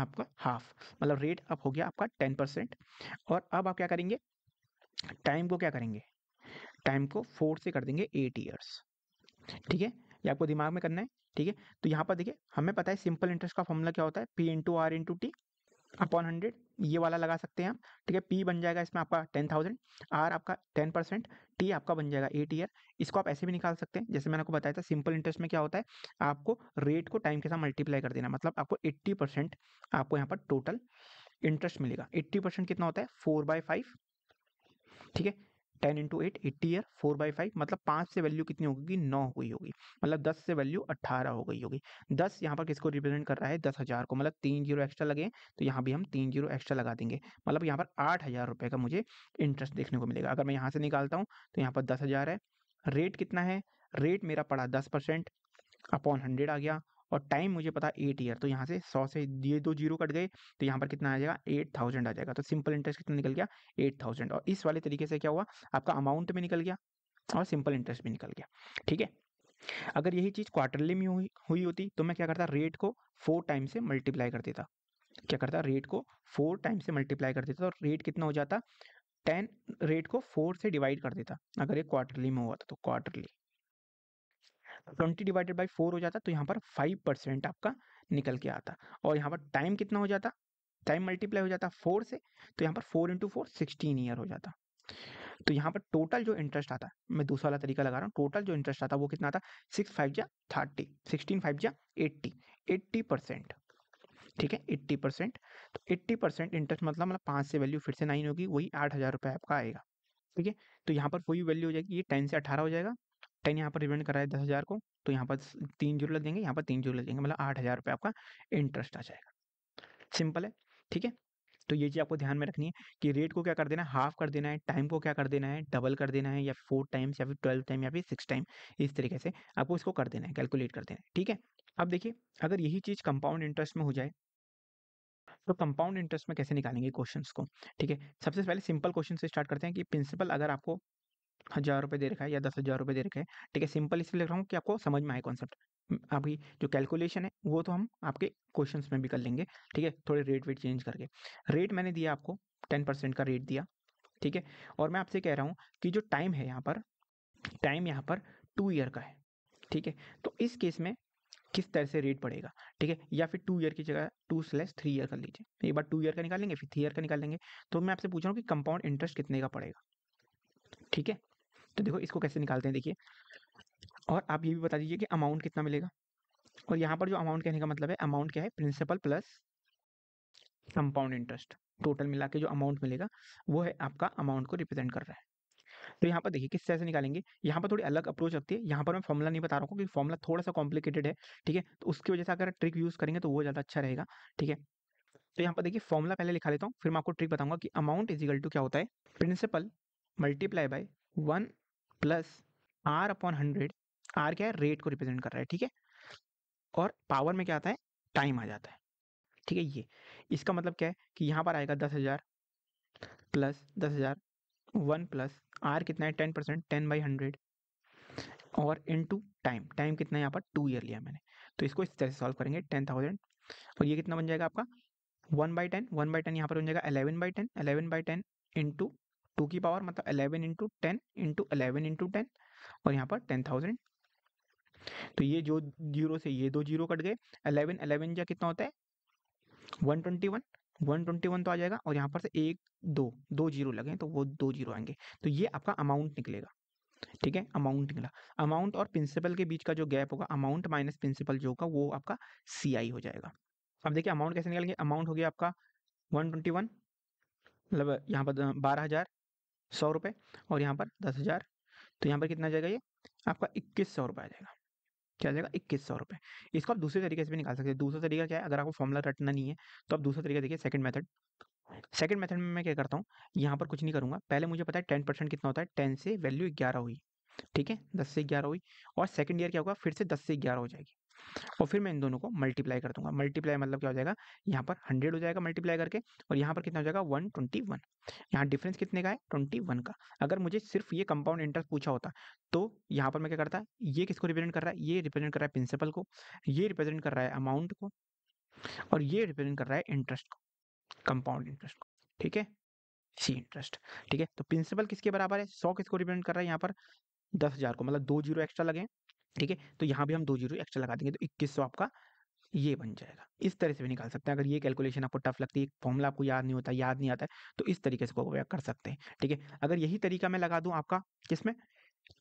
Speaker 1: आपका हाफ मतलब रेट अब हो गया आपका टेन परसेंट और अब आप क्या करेंगे टाइम को क्या करेंगे टाइम को फोर से कर देंगे एट ईयर्स ठीक है ये आपको दिमाग में करना है ठीक है तो यहाँ पर देखिए हमें पता है सिंपल इंटरेस्ट का फॉर्मूला क्या होता है P into R into T upon hundred ये वाला लगा सकते हैं आप ठीक है पी बन जाएगा इसमें आपका टेन थाउजेंड आर आपका टेन परसेंट टी आपका बन जाएगा एट ईयर इसको आप ऐसे भी निकाल सकते हैं जैसे मैंने आपको बताया था सिंपल इंटरेस्ट में क्या होता है आपको रेट को टाइम के साथ मल्टीप्लाई कर देना मतलब आपको एट्टी परसेंट आपको यहाँ पर टोटल इंटरेस्ट मिलेगा एट्टी परसेंट कितना होता है फोर बाय फाइव ठीक है ten into eight eighty year four by five मतलब पाँच से वैल्यू कितनी होगी नौ हो गई होगी मतलब दस से वैल्यू अट्ठारह हो गई होगी दस यहाँ पर किसको रिप्रेजेंट कर रहा है दस हज़ार को मतलब तीन जीरो एक्स्ट्रा लगे तो यहाँ भी हम तीन जीरो एक्स्ट्रा लगा देंगे मतलब यहाँ पर आठ हज़ार रुपये का मुझे इंटरेस्ट देखने को मिलेगा अगर मैं यहाँ से निकालता हूँ तो यहाँ पर दस हज़ार है रेट कितना है रेट मेरा पड़ा दस परसेंट अपॉन हंड्रेड आ गया और टाइम मुझे पता एट ईयर तो यहाँ से सौ से ये दो जीरो कट गए तो यहाँ पर कितना आ जाएगा एट थाउजेंड आ जाएगा तो सिंपल इंटरेस्ट कितना निकल गया एट थाउजेंड और इस वाले तरीके से क्या हुआ आपका अमाउंट भी निकल गया और सिंपल इंटरेस्ट भी निकल गया ठीक है अगर यही चीज़ क्वार्टरली में हुई हुई होती तो मैं क्या करता रेट को फोर टाइम से मल्टीप्लाई कर देता क्या करता रेट को फोर टाइम से मल्टीप्लाई कर देता और तो रेट कितना हो जाता टेन रेट को फोर से डिवाइड कर देता अगर ये क्वार्टरली में हुआ था तो quarterly twenty divided by four हो जाता तो यहाँ पर फाइव परसेंट आपका निकल के आता और यहाँ पर टाइम कितना हो जाता टाइम मल्टीप्लाई हो जाता फोर से तो यहाँ पर four into four sixteen year हो जाता तो यहाँ पर टोटल जो इंटरेस्ट आता मैं दूसरा वाला तरीका लगा रहा हूँ टोटल जो इंटरेस्ट आता वो कितना आता सिक्स फाइव जा थर्टी सिक्सटीन फाइव जा एट्टी एट्टी परसेंट ठीक है एट्टी परसेंट तो एट्टी परसेंट इंटरेस्ट मतलब मतलब पाँच से वैल्यू फिर से नाइन होगी वही आठ हज़ार रुपये आपका आएगा ठीक है तो यहाँ पर वही वैल्यू हो जाएगी ये टेन से अठारह हो जाएगा टेन यहाँ पर रिवेंड कराया दस हज़ार को तो यहाँ पर तीन जीरो लग लगेंगे यहाँ पर तीन जीरो लग लगेंगे मतलब आठ हज़ार रुपये आपका इंटरेस्ट आ जाएगा सिंपल है ठीक है तो ये चीज़ आपको ध्यान में रखनी है कि रेट को क्या कर देना है हाफ कर देना है टाइम को क्या कर देना है डबल कर देना है या फोर टाइम्स या फिर ट्वेल्व टाइम या फिर सिक्स टाइम इस तरीके से आपको इसको कर देना है कैलकुलेट कर देना है ठीक है अब देखिए अगर यही चीज़ कंपाउंड इंटरेस्ट में हो जाए तो कंपाउंड इंटरेस्ट में कैसे निकालेंगे क्वेश्चंस को ठीक है सबसे पहले सिंपल क्वेश्चन से स्टार्ट करते हैं कि प्रिंसिपल अगर आपको हज़ार रुपये दे रखा है या दस हज़ार रुपये दे रखा है ठीक है सिंपल इसलिए लिख रहा हूँ कि आपको समझ में आए कॉन्सेप्ट आपकी जो कैलकुलेशन है वो तो हम आपके क्वेश्चंस में भी कर लेंगे ठीक है थोड़े रेट वेट चेंज करके रेट मैंने दिया आपको टेन परसेंट का रेट दिया ठीक है और मैं आपसे कह रहा हूँ कि जो टाइम है यहाँ पर टाइम यहाँ पर टू ईयर का है ठीक है तो इस केस में किस तरह से रेट पड़ेगा ठीक है या फिर टू ईयर की जगह टू स्लेस थ्री ईयर कर लीजिए एक बार टू ईयर का निकालेंगे फिर थ्री ईयर का निकालेंगे तो मैं आपसे पूछ रहा हूँ कि कंपाउंड इंटरेस्ट कितने का पड़ेगा ठीक है तो देखो इसको कैसे निकालते हैं देखिए और आप ये भी बता दीजिए कि अमाउंट कितना मिलेगा और यहाँ पर जो अमाउंट कहने का मतलब है अमाउंट क्या है principal plus compound interest total मिला के जो अमाउंट मिलेगा वो है आपका अमाउंट को रिप्रेजेंट कर रहा है तो यहाँ पर देखिए किस तरह से निकालेंगे यहाँ पर थोड़ी अलग अप्रोच रखती है यहाँ पर मैं फॉर्मुला नहीं बता रहा हूँ क्योंकि फॉर्मुला थोड़ा सा कॉम्प्लिकेटेड है ठीक है तो उसकी वजह से अगर ट्रिक यूज़ करेंगे तो वो ज़्यादा अच्छा रहेगा ठीक है तो यहाँ पर देखिए फॉर्मुला पहले लिखा लेता हूँ फिर मैं आपको ट्रिक बताऊंगा कि अमाउंट इजिकल टू क्या होता है principal multiply by one plus R upon hundred R क्या है रेट को रिप्रेजेंट कर रहा है ठीक है और पावर में क्या आता है टाइम आ जाता है ठीक है ये इसका मतलब क्या है कि यहाँ पर आएगा दस हज़ार प्लस दस हज़ार वन प्लस आर कितना है ten percent ten by hundred और इन टू टाइम टाइम कितना है यहाँ पर टू ईयर लिया मैंने तो इसको इस तरह से सॉल्व करेंगे टेन थाउजेंड और ये कितना बन जाएगा आपका one by ten one by ten यहाँ पर बन जाएगा eleven by ten eleven by ten into two की पावर मतलब eleven into ten into eleven into ten और यहाँ पर टेन थाउजेंड तो ये जो जीरो से ये दो जीरो कट गए अलेवन अलेवन या कितना होता है one twenty one one twenty one तो आ जाएगा और यहाँ पर से एक दो दो जीरो लगे तो वो दो जीरो आएंगे तो ये आपका अमाउंट निकलेगा ठीक है अमाउंट निकला अमाउंट और प्रिंसिपल के बीच का जो गैप होगा अमाउंट माइनस प्रिंसिपल जो होगा वो आपका सी आई हो जाएगा अब देखिए अमाउंट कैसे निकलेंगे अमाउंट हो गया आपका वन ट्वेंटी वन मतलब यहाँ पर बारह हज़ार सौ रुपये और यहाँ पर दस हज़ार तो यहाँ पर कितना आ जाएगा ये आपका इक्कीस सौ रुपये आ जाएगा क्या आ जाएगा इक्कीस सौ रुपये इसको आप दूसरे तरीके से भी निकाल सकते हैं दूसरा तरीका क्या है अगर आपको फॉर्मूला रटना नहीं है तो आप दूसरा तरीका देखिए सेकंड मेथड सेकंड मेथड में मैं क्या करता हूँ यहाँ पर कुछ नहीं करूँगा पहले मुझे पता है टेन परसेंट कितना होता है टेन से वैल्यू ग्यारह हुई ठीक है दस से ग्यारह हुई और सेकंड ईयर क्या होगा फिर से दस से ग्यारह हो जाएगी और फिर मैं इन दोनों को मल्टीप्लाई कर दूंगा मल्टीप्लाई मतलब क्या हो जाएगा यहाँ पर हंड्रेड हो जाएगा मल्टीप्लाई करके और यहाँ पर कितना हो जाएगा वन ट्वेंटी वन यहाँ डिफरेंस कितने का है ट्वेंटी वन का अगर मुझे सिर्फ ये कंपाउंड इंटरेस्ट पूछा होता तो यहाँ पर मैं क्या करता ये किसको रिप्रेजेंट कर रहा है ये रिप्रेजेंट कर रहा है प्रिंसिपल को ये रिप्रेजेंट कर रहा है अमाउंट को और ये रिप्रेजेंट कर रहा है इंटरेस्ट को कंपाउंड इंटरेस्ट को ठीक है सी इंटरेस्ट ठीक है तो प्रिंसिपल किसके बराबर है सौ किसको रिप्रेजेंट कर रहा है यहाँ पर दस हज़ार को मतलब दो जीरो एक्स्ट्रा लगे ठीक है तो यहाँ भी हम दो जीरो एक्स्ट्रा लगा देंगे तो इक्कीस सौ आपका ये बन जाएगा इस तरह से भी निकाल सकते हैं अगर ये कैलकुलेशन आपको टफ लगती है फॉर्मूला आपको याद नहीं होता याद नहीं आता है तो इस तरीके से को कर सकते हैं ठीक है अगर यही तरीका मैं लगा दूँ आपका किसमें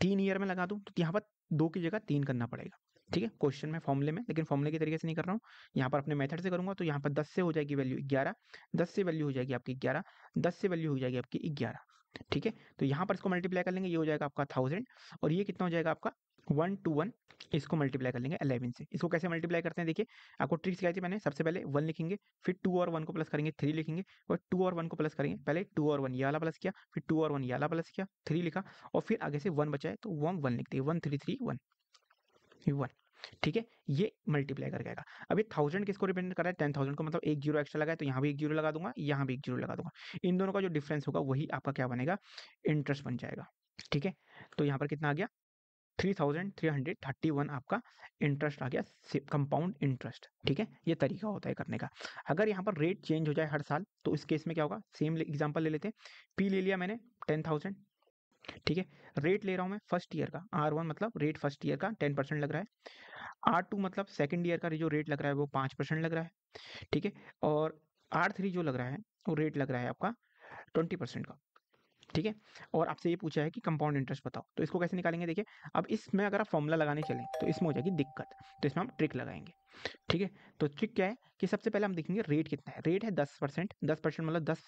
Speaker 1: तीन ईयर में लगा दूँ तो यहाँ पर दो की जगह तीन करना पड़ेगा ठीक है क्वेश्चन में फॉर्मूले में लेकिन फॉर्मूले के तरीके से नहीं कर रहा हूँ यहाँ पर अपने मेथड से करूंगा तो यहाँ पर दस से हो जाएगी वैल्यू ग्यारह दस से वैल्यू हो जाएगी आपकी ग्यारह दस से वैल्यू हो जाएगी आपकी ग्यारह ठीक है तो यहाँ पर इसको मल्टीप्लाई कर लेंगे ये हो जाएगा आपका थाउजेंड और ये कितना हो जाएगा आपका वन टू वन इसको मल्टीप्लाई कर लेंगे अलेवन से इसको कैसे मल्टीप्लाई करते हैं देखिए आपको ट्रिक्स सिखाई थी मैंने सबसे पहले वन लिखेंगे फिर टू और वन को प्लस करेंगे थ्री लिखेंगे और टू और वन को प्लस करेंगे पहले टू और वन ये वाला प्लस किया फिर टू और वन ये वाला प्लस किया थ्री लिखा और फिर आगे से वन बचाए तो वन वन लिखते हैं one three three one one ठीक है ये मल्टीप्लाई करके आएगा अब ये थाउजेंड किसको रिप्रेजेंट कर रहा है टेन थाउजेंड को मतलब एक जीरो एक्स्ट्रा लगा है तो यहाँ भी एक जीरो लगा दूंगा यहाँ भी एक जीरो लगा दूंगा इन दोनों का जो डिफरेंस होगा वही आपका क्या बनेगा इंटरेस्ट बन जाएगा ठीक है तो यहाँ पर कितना आ गया three thousand three hundred thirty one आपका इंटरेस्ट आ गया कंपाउंड इंटरेस्ट ठीक है ये तरीका होता है करने का अगर यहाँ पर रेट चेंज हो जाए हर साल तो इस केस में क्या होगा सेम एग्जाम्पल ले लेते हैं पी ले लिया मैंने टेन थाउजेंड ठीक है रेट ले रहा हूँ मैं फर्स्ट ईयर का आर वन मतलब रेट फर्स्ट ईयर का टेन परसेंट लग रहा है आर टू मतलब सेकेंड ईयर का जो रेट लग रहा है वो पाँच परसेंट लग रहा है ठीक है और आर थ्री जो लग रहा है वो रेट लग रहा है आपका ट्वेंटी परसेंट का ठीक है और आपसे ये पूछा है कि कंपाउंड इंटरेस्ट बताओ तो इसको कैसे निकालेंगे देखिए अब इसमें अगर आप फॉर्मूला लगाने चलें तो इसमें हो जाएगी दिक्कत तो इसमें हम ट्रिक लगाएंगे ठीक है तो ट्रिक क्या है कि सबसे पहले हम देखेंगे रेट कितना है रेट है दस परसेंट दस परसेंट मतलब दस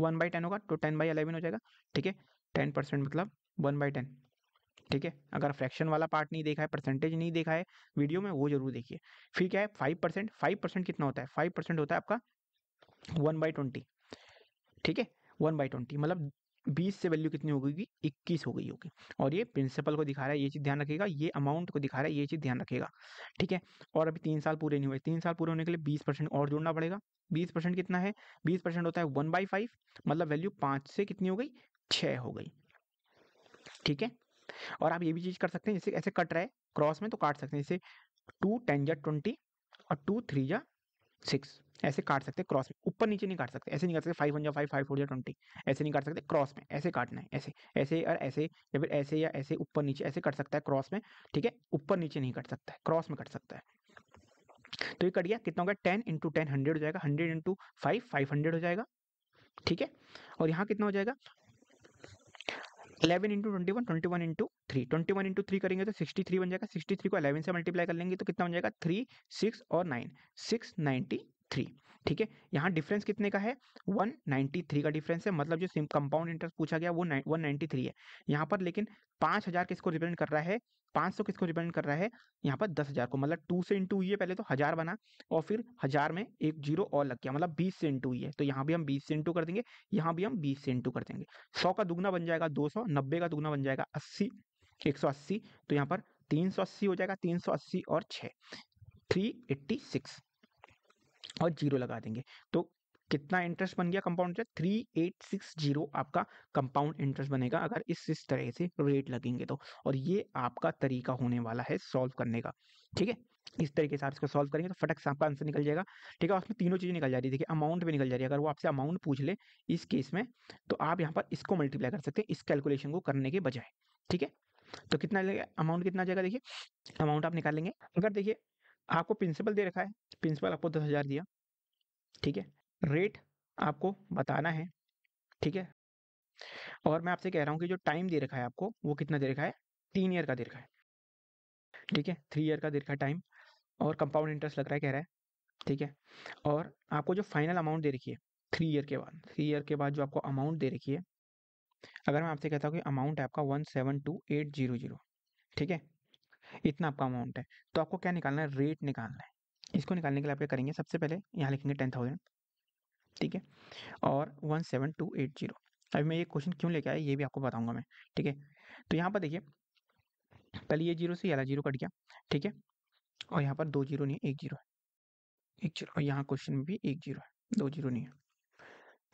Speaker 1: वन बाई टेन होगा तो टेन बाई अलेवन हो जाएगा ठीक है टेन परसेंट मतलब वन बाई टेन ठीक है अगर फ्रैक्शन वाला पार्ट नहीं देखा है परसेंटेज नहीं देखा है वीडियो में वो जरूर देखिए फिर क्या है फाइव परसेंट फाइव परसेंट कितना होता है फाइव परसेंट होता है आपका वन बाई ट्वेंटी ठीक है वन बाई ट्वेंटी मतलब बीस से वैल्यू कितनी हो गई इक्कीस हो गई होगी और ये प्रिंसिपल को दिखा रहा है ये चीज़ ध्यान रखेगा ये अमाउंट को दिखा रहा है ये चीज़ ध्यान रखेगा ठीक है और अभी तीन साल पूरे नहीं हुए तीन साल पूरे होने के लिए बीस परसेंट और जोड़ना पड़ेगा बीस परसेंट कितना है बीस परसेंट होता है वन बाई फाइव मतलब वैल्यू पाँच से कितनी हो गई छः हो गई ठीक है और आप ये भी चीज़ कर सकते हैं जैसे ऐसे कट रहे क्रॉस में तो काट सकते हैं जैसे टू टेन जा ट्वेंटी और टू थ्री जा सिक्स ऐसे काट सकते हैं क्रॉस में ऊपर नीचे नहीं काट सकते ऐसे नहीं कर सकते फाइव वन जा फाइव फाइव फोर या ट्वेंटी ऐसे नहीं काट सकते क्रॉस में ऐसे काटना है ऐसे ऐसे और ऐसे या फिर ऐसे या ऐसे ऊपर नीचे ऐसे कट सकता है क्रॉस में ठीक है ऊपर नीचे नहीं कट सकता है क्रॉस में कट सकता है तो ये कट गया कितना होगा टेन इंटू टेन हंड्रेड हो जाएगा hundred into five five hundred हो जाएगा ठीक है और यहाँ कितना हो जाएगा 11 into twenty one twenty one into three twenty one into three करेंगे तो सिक्सटी थ्री बन जाएगा सिक्सटी थ्री को अलेवन से मल्टीप्लाई कर लेंगे तो कितना बन जाएगा थ्री सिक्स और नाइन सिक्स नाइन्टी थ्री ठीक है यहाँ डिफरेंस कितने का है वन नाइन्टी थ्री का डिफरेंस है मतलब जो कंपाउंड इंटरेस्ट पूछा गया वो वन नाइन्टी थ्री है यहाँ पर लेकिन पाँच हज़ार किसको रिप्रेजेंट कर रहा है पाँच सौ किसको रिप्रेजेंट कर रहा है यहाँ पर दस हजार को मतलब टू से इंटू ये पहले तो हजार बना और फिर हजार में एक जीरो और लग गया मतलब बीस से इंटू ये तो यहाँ भी हम बीस से इंटू कर देंगे यहाँ भी हम बीस से इंटू कर देंगे सौ का दुगना बन जाएगा दो सौ नब्बे का दुगना बन जाएगा अस्सी एक सौ अस्सी तो यहाँ पर तीन सौ अस्सी हो जाएगा तीन सौ अस्सी और छः थ्री एट्टी सिक्स और जीरो लगा देंगे तो कितना इंटरेस्ट बन गया compound interest three eight six zero आपका कंपाउंड इंटरेस्ट बनेगा अगर इस इस तरह से रेट लगेंगे तो और ये आपका तरीका होने वाला है सॉल्व करने का ठीक है इस तरीके से आप इसको सॉल्व करेंगे तो फटक से आपका आंसर निकल जाएगा ठीक है उसमें तीनों चीज़ें निकल जा रही है देखिए अमाउंट भी निकल जा रही है अगर वो आपसे अमाउंट पूछ ले इस केस में तो आप यहाँ पर इसको मल्टीप्लाई कर सकते हैं इस कैलकुलेशन को करने के बजाय ठीक है तो कितना अमाउंट कितना जाएगा देखिए अमाउंट आप निकालेंगे अगर देखिए आपको प्रिंसिपल दे रखा है प्रिंसिपल आपको दस हज़ार दिया ठीक है रेट आपको बताना है ठीक है और मैं आपसे कह रहा हूँ कि जो टाइम दे रखा है आपको वो कितना दे रखा है तीन ईयर का दे रखा है ठीक है थ्री ईयर का दे रखा है टाइम और कंपाउंड इंटरेस्ट लग रहा है कह रहा है ठीक है और आपको जो फाइनल अमाउंट दे रखी है थ्री ईयर के बाद थ्री ईयर के बाद जो आपको अमाउंट दे रखी है अगर मैं आपसे कहता हूँ कि अमाउंट है आपका one seven two eight zero zero ठीक है इतना आपका अमाउंट है तो आपको क्या निकालना है रेट निकालना है इसको निकालने के लिए आप क्या करेंगे सबसे पहले यहाँ लिखेंगे टेन थाउजेंड ठीक है और one seven two eight zero अभी मैं ये क्वेश्चन क्यों लेके आया ये भी आपको बताऊंगा मैं ठीक है तो यहाँ पर देखिए पहले ये जीरो से ये जीरो कट गया ठीक है और यहाँ पर दो जीरो नहीं है एक जीरो है एक जीरो और यहाँ क्वेश्चन में भी एक जीरो है दो जीरो नहीं है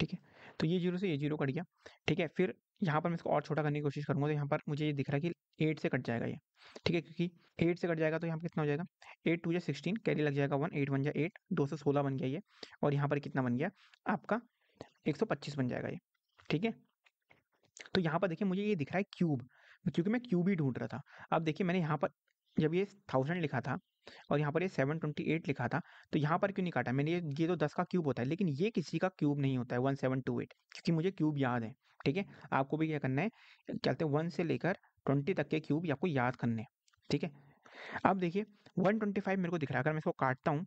Speaker 1: ठीक है तो ये जीरो से ये जीरो कट गया ठीक है फिर यहाँ पर मैं इसको और छोटा करने की कोशिश करूँगा तो यहाँ पर मुझे ये दिख रहा है कि एट से कट जाएगा ये ठीक है क्योंकि एट से कट जाएगा तो यहाँ पर कितना हो जाएगा एट टू या सिक्सटीन कैरी लग जाएगा वन एट वन या एट दो सौ सोलह बन गया ये और यहाँ पर कितना बन गया आपका एक सौ पच्चीस बन जाएगा ये ठीक है तो यहाँ पर देखिए मुझे ये दिख रहा है क्यूब क्योंकि मैं क्यूब ही ढूंढ रहा था अब देखिए मैंने यहाँ पर जब ये थाउजेंड लिखा था और यहाँ पर ये सेवन ट्वेंटी एट लिखा था तो यहाँ पर क्यों नहीं काटा मैंने ये ये तो दस का क्यूब होता है लेकिन ये किसी का क्यूब नहीं होता है वन सेवन टू एट क्योंकि मुझे क्यूब याद है ठीक है आपको भी क्या करना है क्या कहते हैं वन से लेकर ट्वेंटी तक के क्यूब आपको याद करने ठीक है अब देखिए वन ट्वेंटी फाइव मेरे को दिख रहा है अगर मैं इसको काटता हूँ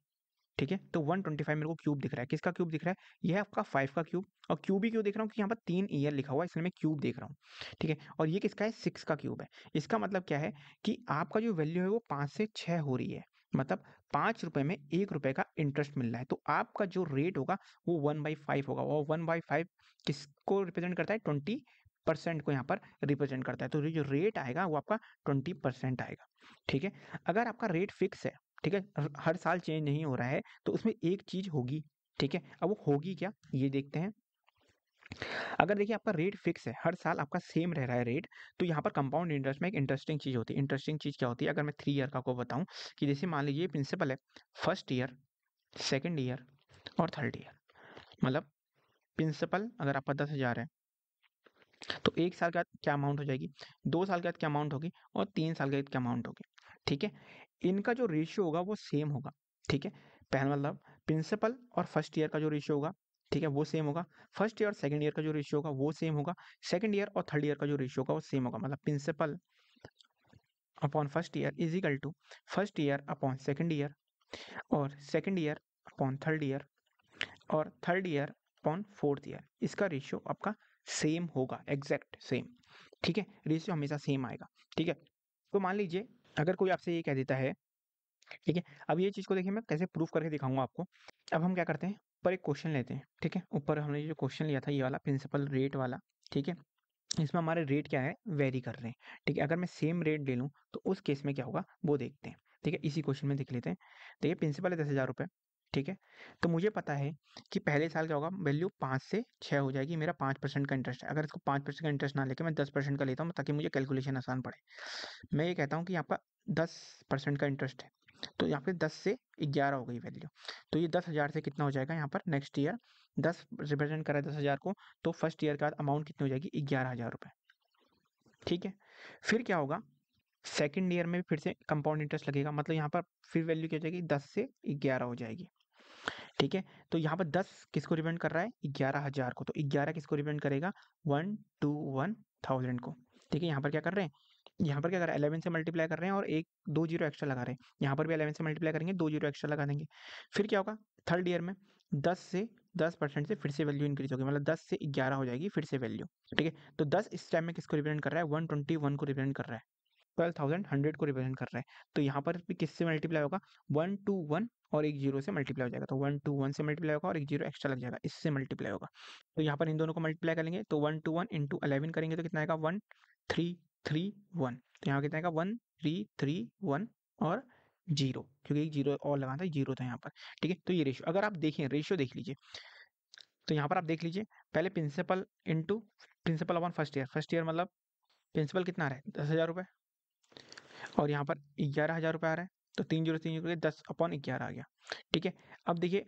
Speaker 1: ठीक है तो वन ट्वेंटी फाइव मेरे को क्यूब दिख रहा है किसका क्यूब दिख रहा है यह आपका फाइव का क्यूब और क्यूब ही क्यों देख रहा हूँ कि यहाँ पर तीन ईयर लिखा हुआ है इसलिए मैं क्यूब देख रहा हूँ ठीक है और ये किसका है सिक्स का क्यूब है इसका मतलब क्या है कि आपका जो वैल्यू है वो पाँच से छः हो रही है मतलब पाँच रुपये में एक रुपये का इंटरेस्ट मिल रहा है तो आपका जो रेट होगा वो वन बाई फाइव होगा और वन बाई फाइव किसको रिप्रेजेंट करता है ट्वेंटी परसेंट को यहाँ पर रिप्रेजेंट करता है तो जो रेट आएगा वो आपका ट्वेंटी परसेंट आएगा ठीक है अगर आपका रेट फिक्स है ठीक है हर साल चेंज नहीं हो रहा है तो उसमें एक चीज़ होगी ठीक है अब वो होगी क्या ये देखते हैं अगर देखिए आपका रेट फिक्स है हर साल आपका सेम रह रहा है रेट तो यहाँ पर कंपाउंड इंटरेस्ट में एक इंटरेस्टिंग चीज़ होती है इंटरेस्टिंग चीज़ क्या होती है अगर मैं थ्री ईयर का को बताऊँ कि जैसे मान लीजिए प्रिंसिपल है फर्स्ट ईयर सेकेंड ईयर और थर्ड ईयर मतलब प्रिंसिपल अगर आपका दस हज़ार है तो एक साल के बाद क्या अमाउंट हो जाएगी दो साल के बाद क्या अमाउंट होगी और तीन साल के बाद क्या अमाउंट होगी ठीक है इनका जो रेशियो होगा वो सेम होगा ठीक है पहला मतलब प्रिंसिपल और फर्स्ट ईयर का जो रेशियो होगा ठीक है वो सेम होगा फर्स्ट ईयर और सेकेंड ईयर का जो रेशियो होगा वो सेम होगा सेकेंड ईयर और थर्ड ईयर का जो रेशियो होगा वो सेम होगा मतलब principal upon first year is equal to first year upon second year और second year upon third year और third year upon fourth year इसका रेशियो आपका सेम होगा एग्जैक्ट सेम ठीक है रेशियो तो हमेशा सेम आएगा ठीक है तो मान लीजिए अगर कोई आपसे ये कह देता है ठीक है अब ये चीज़ को देखिए मैं कैसे प्रूफ करके दिखाऊंगा आपको अब हम क्या करते हैं पर एक क्वेश्चन लेते हैं ठीक है ऊपर हमने जो क्वेश्चन लिया था ये वाला प्रिंसिपल रेट वाला ठीक है इसमें हमारे रेट क्या है वेरी कर रहे हैं ठीक है अगर मैं सेम रेट ले लूँ तो उस केस में क्या होगा वो देखते हैं ठीक है इसी क्वेश्चन में देख लेते हैं देखिए प्रिंसिपल है दस हज़ार रुपये ठीक है तो मुझे पता है कि पहले साल क्या होगा वैल्यू पाँच से छः हो जाएगी मेरा पाँच परसेंट का इंटरेस्ट है अगर इसको पाँच परसेंट का इंटरेस्ट ना लेके मैं दस परसेंट का लेता हूँ ताकि मुझे कैलकुलेशन आसान पड़े मैं ये कहता हूँ कि यहाँ पर दस परसेंट का इंटरेस्ट है तो यहाँ पे दस से ग्यारह हो गई वैल्यू तो ये दस हज़ार से कितना हो जाएगा यहाँ पर नेक्स्ट ईयर दस रिप्रेजेंट करा दस हज़ार को तो फर्स्ट ईयर के बाद अमाउंट कितनी हो जाएगी ग्यारह हज़ार रुपये ठीक है फिर क्या होगा सेकेंड ईयर में फिर से कंपाउंड इंटरेस्ट लगेगा मतलब यहाँ पर फिर वैल्यू क्या हो जाएगी दस से ग्यारह हो जाएगी ठीक है तो यहाँ पर दस किसको रिप्रेजेंट कर रहा है ग्यारह हजार को तो ग्यारह किसको रिप्रेजेंट करेगा वन टू वन थाउजेंड को ठीक है यहाँ पर क्या कर रहे हैं यहाँ पर क्या कर रहे हैं अलेवन से मल्टीप्लाई कर रहे हैं और एक दो जीरो एक्स्ट्रा लगा रहे हैं यहाँ पर भी अलेवन से मल्टीप्लाई करेंगे दो जीरो एक्स्ट्रा लगा देंगे फिर क्या होगा थर्ड ईयर में दस से दस परसेंट से फिर से वैल्यू इंक्रीज होगी मतलब दस से ग्यारह हो जाएगी फिर से वैल्यू ठीक है तो दस इस टाइम में किसको रिप्रेजेंट कर रहा है वन ट्वेंटी वन को रिप्रेजेंट कर रहा है ट्वेल्व थाउजेंड हंड्रेड को रिप्रेजेंट कर रहा है तो यहाँ पर भी किससे मल्टीप्लाई होगा वन टू वन और एक जीरो से मल्टीप्लाई हो जाएगा तो वन टू वन से मल्टीप्लाई होगा और एक जीरो एक्स्ट्रा लग जाएगा इससे मल्टीप्लाई होगा तो यहाँ पर इन दोनों को मल्टीप्लाई करेंगे तो one two one into eleven करेंगे तो कितना आएगा वन थ्री थ्री वन तो यहाँ कितना आएगा वन थ्री थ्री वन और जीरो क्योंकि एक जीरो और लगाना था जीरो था यहाँ पर ठीक है तो ये रेशियो अगर आप देखें रेशियो देख लीजिए तो यहाँ पर आप देख लीजिए पहले principal into principal upon first year first year मतलब प्रिंसिपल कितना रहा है दस हज़ार रुपये और यहाँ पर ग्यारह हज़ार रुपये आ रहा है तो तीन जीरो तीन जीरो दस अपॉन ग्यारह आ गया ठीक है अब देखिए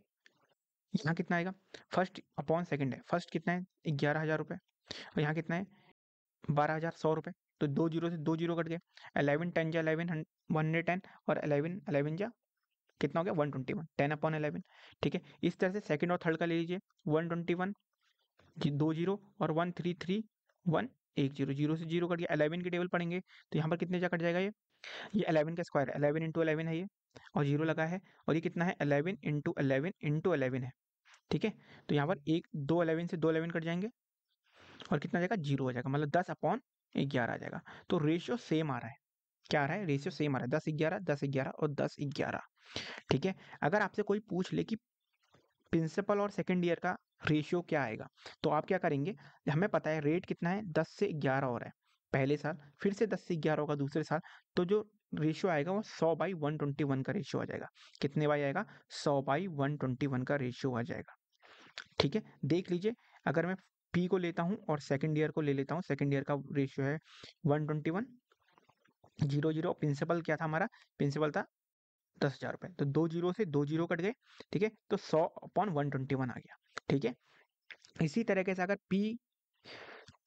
Speaker 1: यहाँ कितना आएगा फर्स्ट अपॉन सेकंड है फर्स्ट कितना है ग्यारह हज़ार रुपये और यहाँ कितना है बारह हज़ार सौ रुपये तो दो जीरो से दो जीरो कट गए अलेवन टेन जा अलेवन वन हंड्रेड टेन और अलेवन अलेवन जा कितना हो गया one twenty one ten upon eleven ठीक है इस तरह से सेकेंड और थर्ड का ले लीजिए वन ट्वेंटी वन दो जीरो और वन थ्री थ्री वन एक जीरो जीरो से जीरो कट गया अलेवन के टेबल पड़ेंगे तो यहाँ पर कितने जा कट जाएगा ये ये अलेवन का स्क्वायर है अलेवन इंटू अलेवन है ये और जीरो लगा है और ये कितना है eleven into eleven into eleven है ठीक है तो यहाँ पर एक दो अलेवन से दो अलेवन कट जाएंगे और कितना जाएगा जीरो हो जाएगा मतलब दस अपॉन ग्यारह आ जाएगा तो रेशियो सेम आ रहा है क्या आ रहा है रेशियो सेम आ रहा है दस ग्यारह दस ग्यारह और दस ग्यारह ठीक है अगर आपसे कोई पूछ ले कि प्रिंसिपल और सेकेंड ईयर का रेशियो क्या आएगा तो आप क्या करेंगे हमें पता है रेट कितना है दस से ग्यारह हो रहा है पहले साल फिर से दस से ग्यारह होगा दूसरे साल तो जो रेशियो आएगा वो सौ बाई वन ट्वेंटी वन का रेशियो आ जाएगा कितने बाई आएगा सौ बाई वन ट्वेंटी वन का रेशियो आ जाएगा ठीक है देख लीजिए अगर मैं पी को लेता हूँ और सेकेंड ईयर को ले लेता हूँ सेकेंड ईयर का रेशियो है one twenty one zero zero principal क्या था हमारा प्रिंसिपल था दस हजार रुपये तो दो जीरो से दो जीरो कट गए ठीक है तो सौ अपॉन वन ट्वेंटी वन आ गया ठीक है इसी तरीके से अगर पी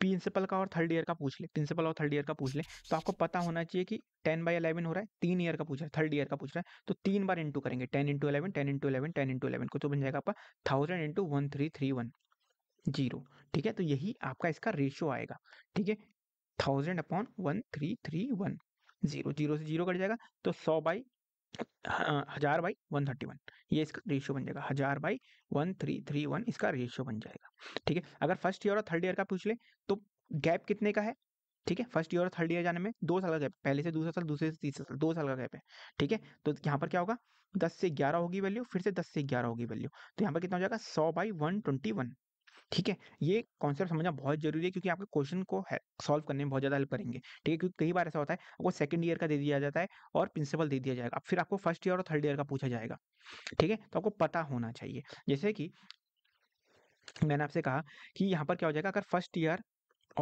Speaker 1: प्रिंसिपल का और थर्ड ईयर का पूछ ले प्रिंसिपल और थर्ड ईयर का पूछ ले तो आपको पता होना चाहिए कि टेन बाई अलेवन हो रहा है तीन ईयर का पूछ रहा है थर्ड ईयर का पूछ रहा है तो तीन बार इंटू करेंगे ten into eleven ten into eleven ten into eleven को तो बन जाएगा आपका thousand into one three three one zero ठीक है तो यही आपका इसका रेशियो आएगा ठीक है thousand upon one three three one zero zero से जीरो कट जाएगा तो सौ बाई हाँ, हजार बाई वन थर्टी वन ये इसका रेशियो बन जाएगा हजार by one three three one इसका रेशियो बन जाएगा ठीक है अगर फर्स्ट ईयर और थर्ड ईयर का पूछ ले तो गैप कितने का है ठीक है फर्स्ट ईयर और थर्ड ईयर जाने में दो साल का गैप पहले से दूसरा साल दूसरे से तीसरा साल दो साल का गैप है ठीक है तो यहाँ पर क्या होगा दस से ग्यारह होगी वैल्यू फिर से दस से ग्यारह होगी वैल्यू तो यहाँ पर कितना हो जाएगा सौ बाई वन ट्वेंटी वन ठीक है ये कॉन्सेप्ट समझना बहुत जरूरी है क्योंकि आपके क्वेश्चन को सॉल्व करने में बहुत ज़्यादा हेल्प करेंगे ठीक है क्योंकि कई बार ऐसा होता है आपको सेकंड ईयर का दे दिया जाता है और प्रिंसिपल दे दिया जाएगा फिर आपको फर्स्ट ईयर और थर्ड ईयर का पूछा जाएगा ठीक है तो आपको पता होना चाहिए जैसे कि मैंने आपसे कहा कि यहाँ पर क्या हो जाएगा अगर फर्स्ट ईयर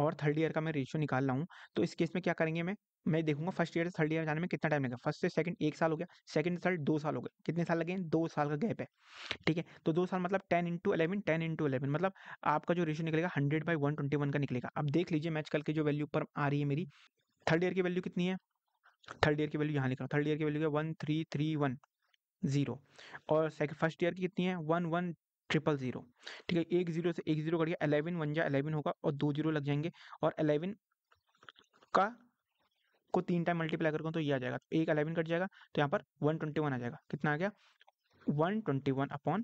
Speaker 1: और थर्ड ईयर का मैं रेशियो निकाल रहा हूँ तो इस केस में क्या करेंगे मैं मैं देखूंगा फर्स्ट ईयर से थर्ड ईयर जाने में कितना टाइम लगेगा फर्स्ट से सेकंड एक साल हो गया सेकंड से थर्ड दो साल हो गए कितने साल लगे दो साल का गैप है ठीक है तो दो साल मतलब ten into eleven ten into eleven मतलब आपका जो रेशियो निकलेगा hundred by one twenty one का निकलेगा अब देख लीजिए मैच कल की जो वैल्यू पर आ रही है मेरी थर्ड ईयर की वैल्यू कितनी है थर्ड ईयर की वैल्यू यहाँ लिख रहा हूँ थर्ड ईयर की वैल्यू है one three three one zero और फर्स्ट ईयर की कितनी है वन वन ट्रिपल जीरो ठीक है एक जीरो से एक जीरो कट गया वन या अलेवन होगा और दो जीरो लग जाएंगे और अलेवन का को तीन टाइम मल्टीप्लाई करूँगा तो ये आ जाएगा तो एक अलेवन कट जाएगा तो यहाँ पर वन ट्वेंटी वन आ जाएगा कितना आ गया one twenty one upon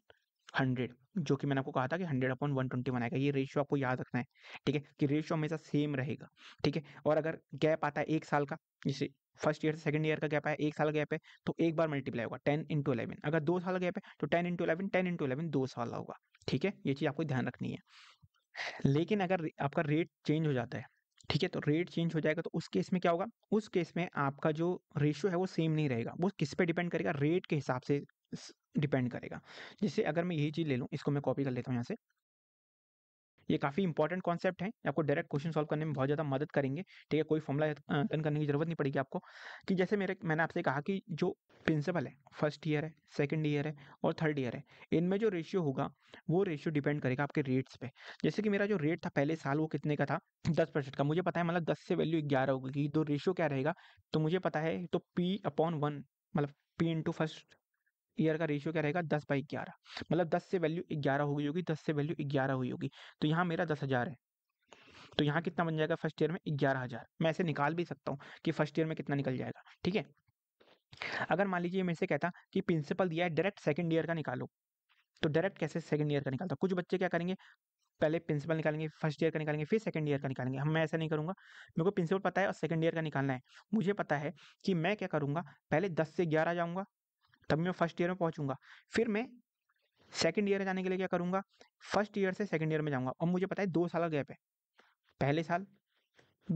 Speaker 1: hundred जो कि मैंने आपको कहा था कि hundred upon one twenty one आएगा ये रेशियो आपको याद रखना है ठीक है कि रेशियो हमेशा सेम रहेगा ठीक है और अगर गैप आता है एक साल का जैसे फर्स्ट ईयर से सेकंड ईयर का गैप है एक साल गैप है तो एक बार मल्टीप्लाई होगा टेन इंटू अलेवन अगर दो साल गैप है तो ten into eleven ten into eleven दो साल होगा ठीक है ये चीज़ आपको ध्यान रखनी है लेकिन अगर आपका रेट चेंज हो जाता है ठीक है तो रेट चेंज हो जाएगा तो उस केस में क्या होगा उस केस में आपका जो रेशियो है वो सेम नहीं रहेगा वो किस पे डिपेंड करेगा रेट के हिसाब से डिपेंड करेगा जैसे अगर मैं यही चीज़ ले लूँ इसको मैं कॉपी कर लेता हूँ यहाँ से ये काफ़ी इंपॉर्टेंट कॉन्सेप्ट है आपको डायरेक्ट क्वेश्चन सॉल्व करने में बहुत ज़्यादा मदद करेंगे ठीक है कोई फॉर्मला टर्न करने की ज़रूरत नहीं पड़ेगी आपको कि जैसे मेरे मैंने आपसे कहा कि जो प्रिंसिपल है फर्स्ट ईयर है सेकेंड ईयर है और थर्ड ईयर है इनमें जो रेशियो होगा वो रेशियो डिपेंड करेगा आपके रेट्स पे जैसे कि मेरा जो रेट था पहले साल वो कितने का था दस परसेंट का मुझे पता है मतलब दस से वैल्यू ग्यारह होगी तो रेशियो क्या रहेगा तो मुझे पता है तो पी अपॉन वन मतलब पी इंटू फर्स्ट ईयर का रेशियो क्या रहेगा दस बाई ग्यारह मतलब दस से वैल्यू ग्यारह हो गई होगी दस से वैल्यू ग्यारह हुई होगी तो यहाँ मेरा दस हज़ार है तो यहाँ कितना बन जाएगा फर्स्ट ईयर में ग्यारह हज़ार मैं ऐसे निकाल भी सकता हूँ कि फर्स्ट ईयर में कितना निकल जाएगा ठीक है अगर मान लीजिए मेरे से कहता कि प्रिंसिपल दिया है डायरेक्ट सेकेंड ईयर का निकालो तो डायरेक्ट कैसे सेकेंड ईयर का निकालता कुछ बच्चे क्या करेंगे पहले प्रिंसिपल निकालेंगे फर्स्ट ईयर का निकालेंगे फिर सेकंड ईयर का निकालेंगे हम मैं ऐसा नहीं करूंगा मेरे को प्रिंसिपल पता है और सेकंड ईयर का निकालना है मुझे पता है कि मैं क्या करूंगा पहले दस से ग्यारह जाऊंगा तब मैं फर्स्ट ईयर में पहुंचूंगा फिर मैं सेकेंड ईयर जाने के लिए क्या करूंगा फर्स्ट ईयर से सेकेंड ईयर में जाऊँगा और मुझे पता है दो साल का गैप है पहले साल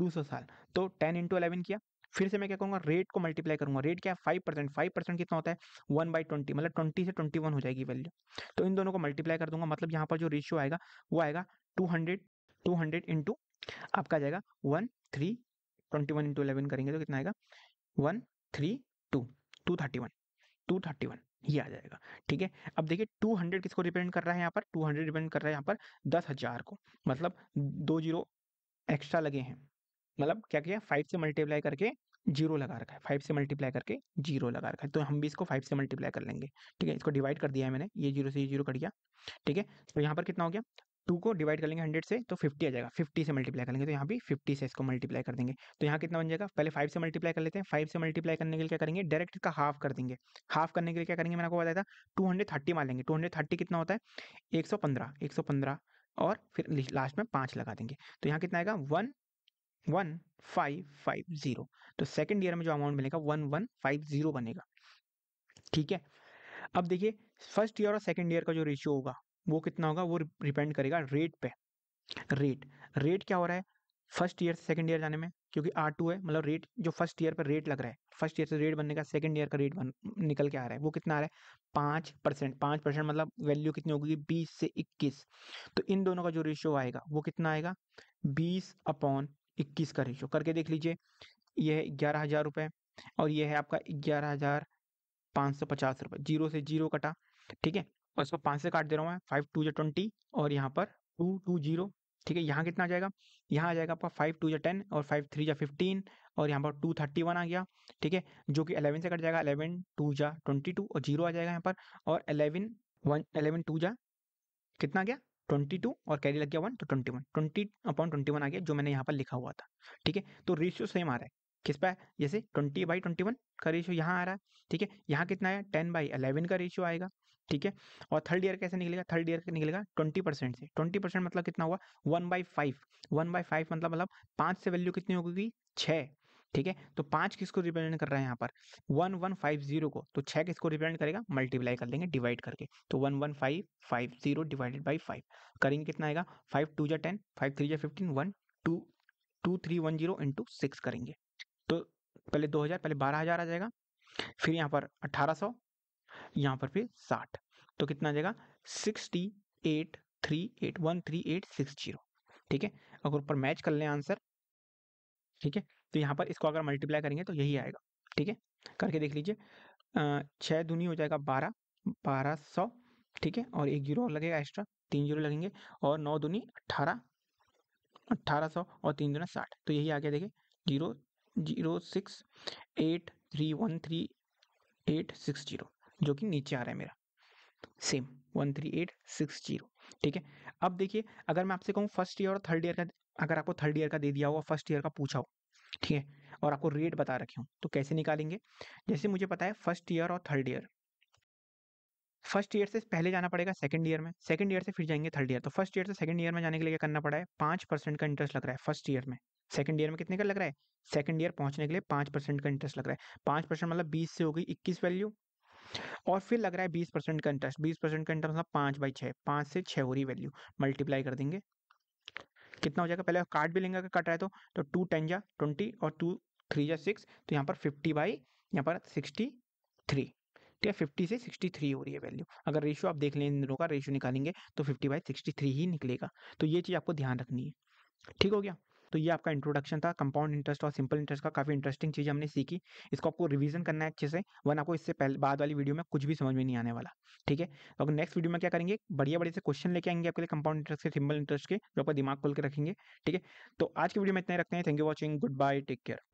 Speaker 1: दूसरा साल तो टेन इंटू अलेवन किया फिर से मैं क्या करूँगा रेट को मल्टीप्लाई करूंगा रेट क्या है फाइव परसेंट फाइव परसेंट कितना होता है वन बाई ट्वेंटी मतलब ट्वेंटी से ट्वेंटी वन हो जाएगी वैल्यू तो इन दोनों को मल्टीप्लाई कर दूंगा मतलब यहाँ पर जो रेशियो आएगा वो आएगा two hundred two hundred into आपका जाएगा one three twenty one into eleven करेंगे तो कितना आएगा one three two two thirty one two thirty one ये आ जाएगा ठीक है अब देखिए टू हंड्रेड किसको रिप्रेजेंट कर रहा है यहाँ पर टू हंड्रेड रिप्रेजेंट कर रहा है यहाँ पर दस हजार को मतलब दो जीरो एक्स्ट्रा लगे हैं मतलब क्या किया फाइव से मल्टीप्लाई करके जीरो लगा रखा है फाइव से मल्टीप्लाई करके जीरो लगा रखा है तो हम भी इसको फाइव से मल्टीप्लाई कर लेंगे ठीक है इसको डिवाइड कर दिया है मैंने ये जीरो से ये जीरो कट गया ठीक है तो यहाँ पर कितना हो गया टू को डिवाइड कर लेंगे हंड्रेड से तो फिफ्टी आ जाएगा फिफ्टी से मल्टीप्लाई करेंगे तो यहाँ भी फिफ्टी से इसको मल्टीप्लाई कर देंगे तो यहाँ कितना बन जाएगा पहले फाइव से मल्टीप्लाई कर लेते हैं फाइव से मल्टीप्लाई करने के लिए क्या करेंगे डायरेक्ट का हाफ कर देंगे हाफ करने के लिए क्या करेंगे मैंने आपको बताया था टू हंड्रेड थर्टी लेंगे टू हंड्रेड थर्टी कितना होता है एक सौ पंद्रह एक सौ पंद्रह और फिर लास्ट में पाँच लगा देंगे तो यहाँ कितना आएगा one one five five zero तो सेकेंड ईयर में जो अमाउंट मिलेगा वन वन फाइव जीरो बनेगा ठीक है अब देखिए फर्स्ट ईयर और सेकेंड ईयर का जो रेशियो होगा वो कितना होगा वो डिपेंड करेगा रेट पे रेट रेट क्या हो रहा है फर्स्ट ईयर से सेकेंड ईयर जाने में क्योंकि आर टू है मतलब रेट जो फर्स्ट ईयर पर रेट लग रहा है फर्स्ट ईयर से रेट बनने का सेकेंड ईयर का रेट बन निकल के आ रहा है वो कितना आ रहा है पाँच परसेंट पाँच परसेंट मतलब वैल्यू कितनी होगी बीस से इक्कीस तो इन दोनों का जो रेशियो आएगा वो कितना आएगा बीस अपॉन इक्कीस का रेशियो करके देख लीजिए यह है ग्यारह हज़ार रुपये और यह है आपका ग्यारह हज़ार पाँच सौ पचास रुपये जीरो से जीरो कटा ठीक है और इसको पाँच से काट दे रहा हूँ मैं फाइव टू जो ट्वेंटी और यहाँ पर टू टू जीरो ठीक है यहाँ कितना आ जाएगा यहाँ आ जाएगा आपका फाइव टू जो टेन और फाइव थ्री या फिफ्टीन और यहाँ पर टू थर्टी वन आ गया ठीक है जो कि अलेवन से कट जाएगा अलेवन टू जा ट्वेंटी टू और जीरो आ जाएगा यहाँ पर और अलेवन वन अलेवन टू जा कितना गया ट्वेंटी टू और कैरी लग गया वन तो twenty one twenty upon twenty one आ गया जो मैंने यहाँ पर लिखा हुआ था ठीक है तो रेशियो सेम आ रहा है किस पर जैसे ट्वेंटी बाई ट्वेंटी वन का रेशियो यहाँ आ रहा है ठीक है यहाँ कितना आया टेन बाई अलेवन का रेशियो आएगा ठीक है और थर्ड ईयर कैसे निकलेगा थर्ड ईयर निकलेगा ट्वेंटी परसेंट से ट्वेंटी परसेंट मतलब कितना हुआ one by five one by five मतलब मतलब पाँच से वैल्यू कितनी होगी छः ठीक है तो पाँच किसको रिप्रेजेंट कर रहा है यहाँ पर वन वन फाइव जीरो को तो छः किसको रिप्रेजेंट करेगा मल्टीप्लाई कर देंगे डिवाइड करके तो one one five five zero divided by five करेंगे कितना आएगा फाइव टू जो टेन फाइव थ्री जो fifteen one two two three one zero into six करेंगे तो पहले दो हज़ार पहले बारह हज़ार आ जाएगा फिर यहाँ पर अट्ठारह सौ यहाँ पर फिर साठ तो कितना आ जाएगा sixty eight three eight one three eight six zero ठीक है अगर ऊपर मैच कर लें आंसर ठीक है तो यहाँ पर इसको अगर मल्टीप्लाई करेंगे तो यही आएगा ठीक है करके देख लीजिए छः दूनी हो जाएगा बारह बारह सौ ठीक है और एक जीरो और लगेगा एक्स्ट्रा तीन जीरो लगेंगे और नौ दूनी अट्ठारह अट्ठारह सौ और तीन दूना साठ तो यही आ गया देखिए zero zero six eight three one three eight six zero जो कि नीचे आ रहा है मेरा same one three eight six zero ठीक है अब देखिए अगर मैं आपसे कहूँ फर्स्ट ईयर और थर्ड ईयर का अगर आपको थर्ड ईयर का दे दिया होगा फर्स्ट ईयर का पूछा हो ठीक है और आपको रेट बता रखे हूँ तो कैसे निकालेंगे जैसे मुझे पता है फर्स्ट ईयर और थर्ड ईयर फर्स्ट ईयर से पहले जाना पड़ेगा सेकंड ईयर में सेकंड ईयर से फिर जाएंगे थर्ड ईयर तो फर्स्ट ईयर से सेकंड ईयर में जाने के लिए क्या करना पड़ा है पाँच परसेंट का इंटरेस्ट लग रहा है फर्स्ट ईयर में सेकंड ईयर में कितने का लग रहा है सेकंड ईयर पहुंचने के लिए पाँच परसेंट का इंटरेस्ट लग रहा है पाँच परसेंट मतलब बीस से हो गई इक्कीस वैल्यू और फिर लग रहा है बीस परसेंट का इंटरेस्ट बीस परसेंट का इंटरेस्ट मतलब पाँच बाई छः पाँच से छः हो रही वैल्यू मल्टीप्लाई कर देंगे कितना हो जाएगा पहले कार्ड भी लेंगे अगर कट रहा है तो तो टू टेन जा ट्वेंटी और टू थ्री जा सिक्स तो यहाँ पर फिफ्टी बाई यहाँ पर सिक्सटी थ्री ठीक है फिफ्टी से सिक्सटी थ्री हो रही है वैल्यू अगर रेशियो आप देख लें दोनों का रेशियो निकालेंगे तो फिफ्टी बाई सिक्सटी थ्री ही निकलेगा तो ये चीज़ आपको ध्यान रखनी है ठीक हो गया तो ये आपका इंट्रोडक्शन था कंपाउंड इंटरेस्ट और सिंपल इंटरेस्ट का काफ़ी इंटरेस्टिंग चीज़ हमने सीखी इसको आपको रिवीजन करना है अच्छे से वन आपको इससे पहले बाद वाली वीडियो में कुछ भी समझ में नहीं आने वाला ठीक है तो नेक्स्ट वीडियो में क्या करेंगे बढ़िया बड़े से क्वेश्चन लेके आएंगे आपके लिए कंपाउंड इंटरेस्ट के सिंपल इंटरेस्ट के जो आपका दिमाग खोल के रखेंगे ठीक है तो आज की वीडियो में इतना ही रखते हैं thank you watching goodbye take care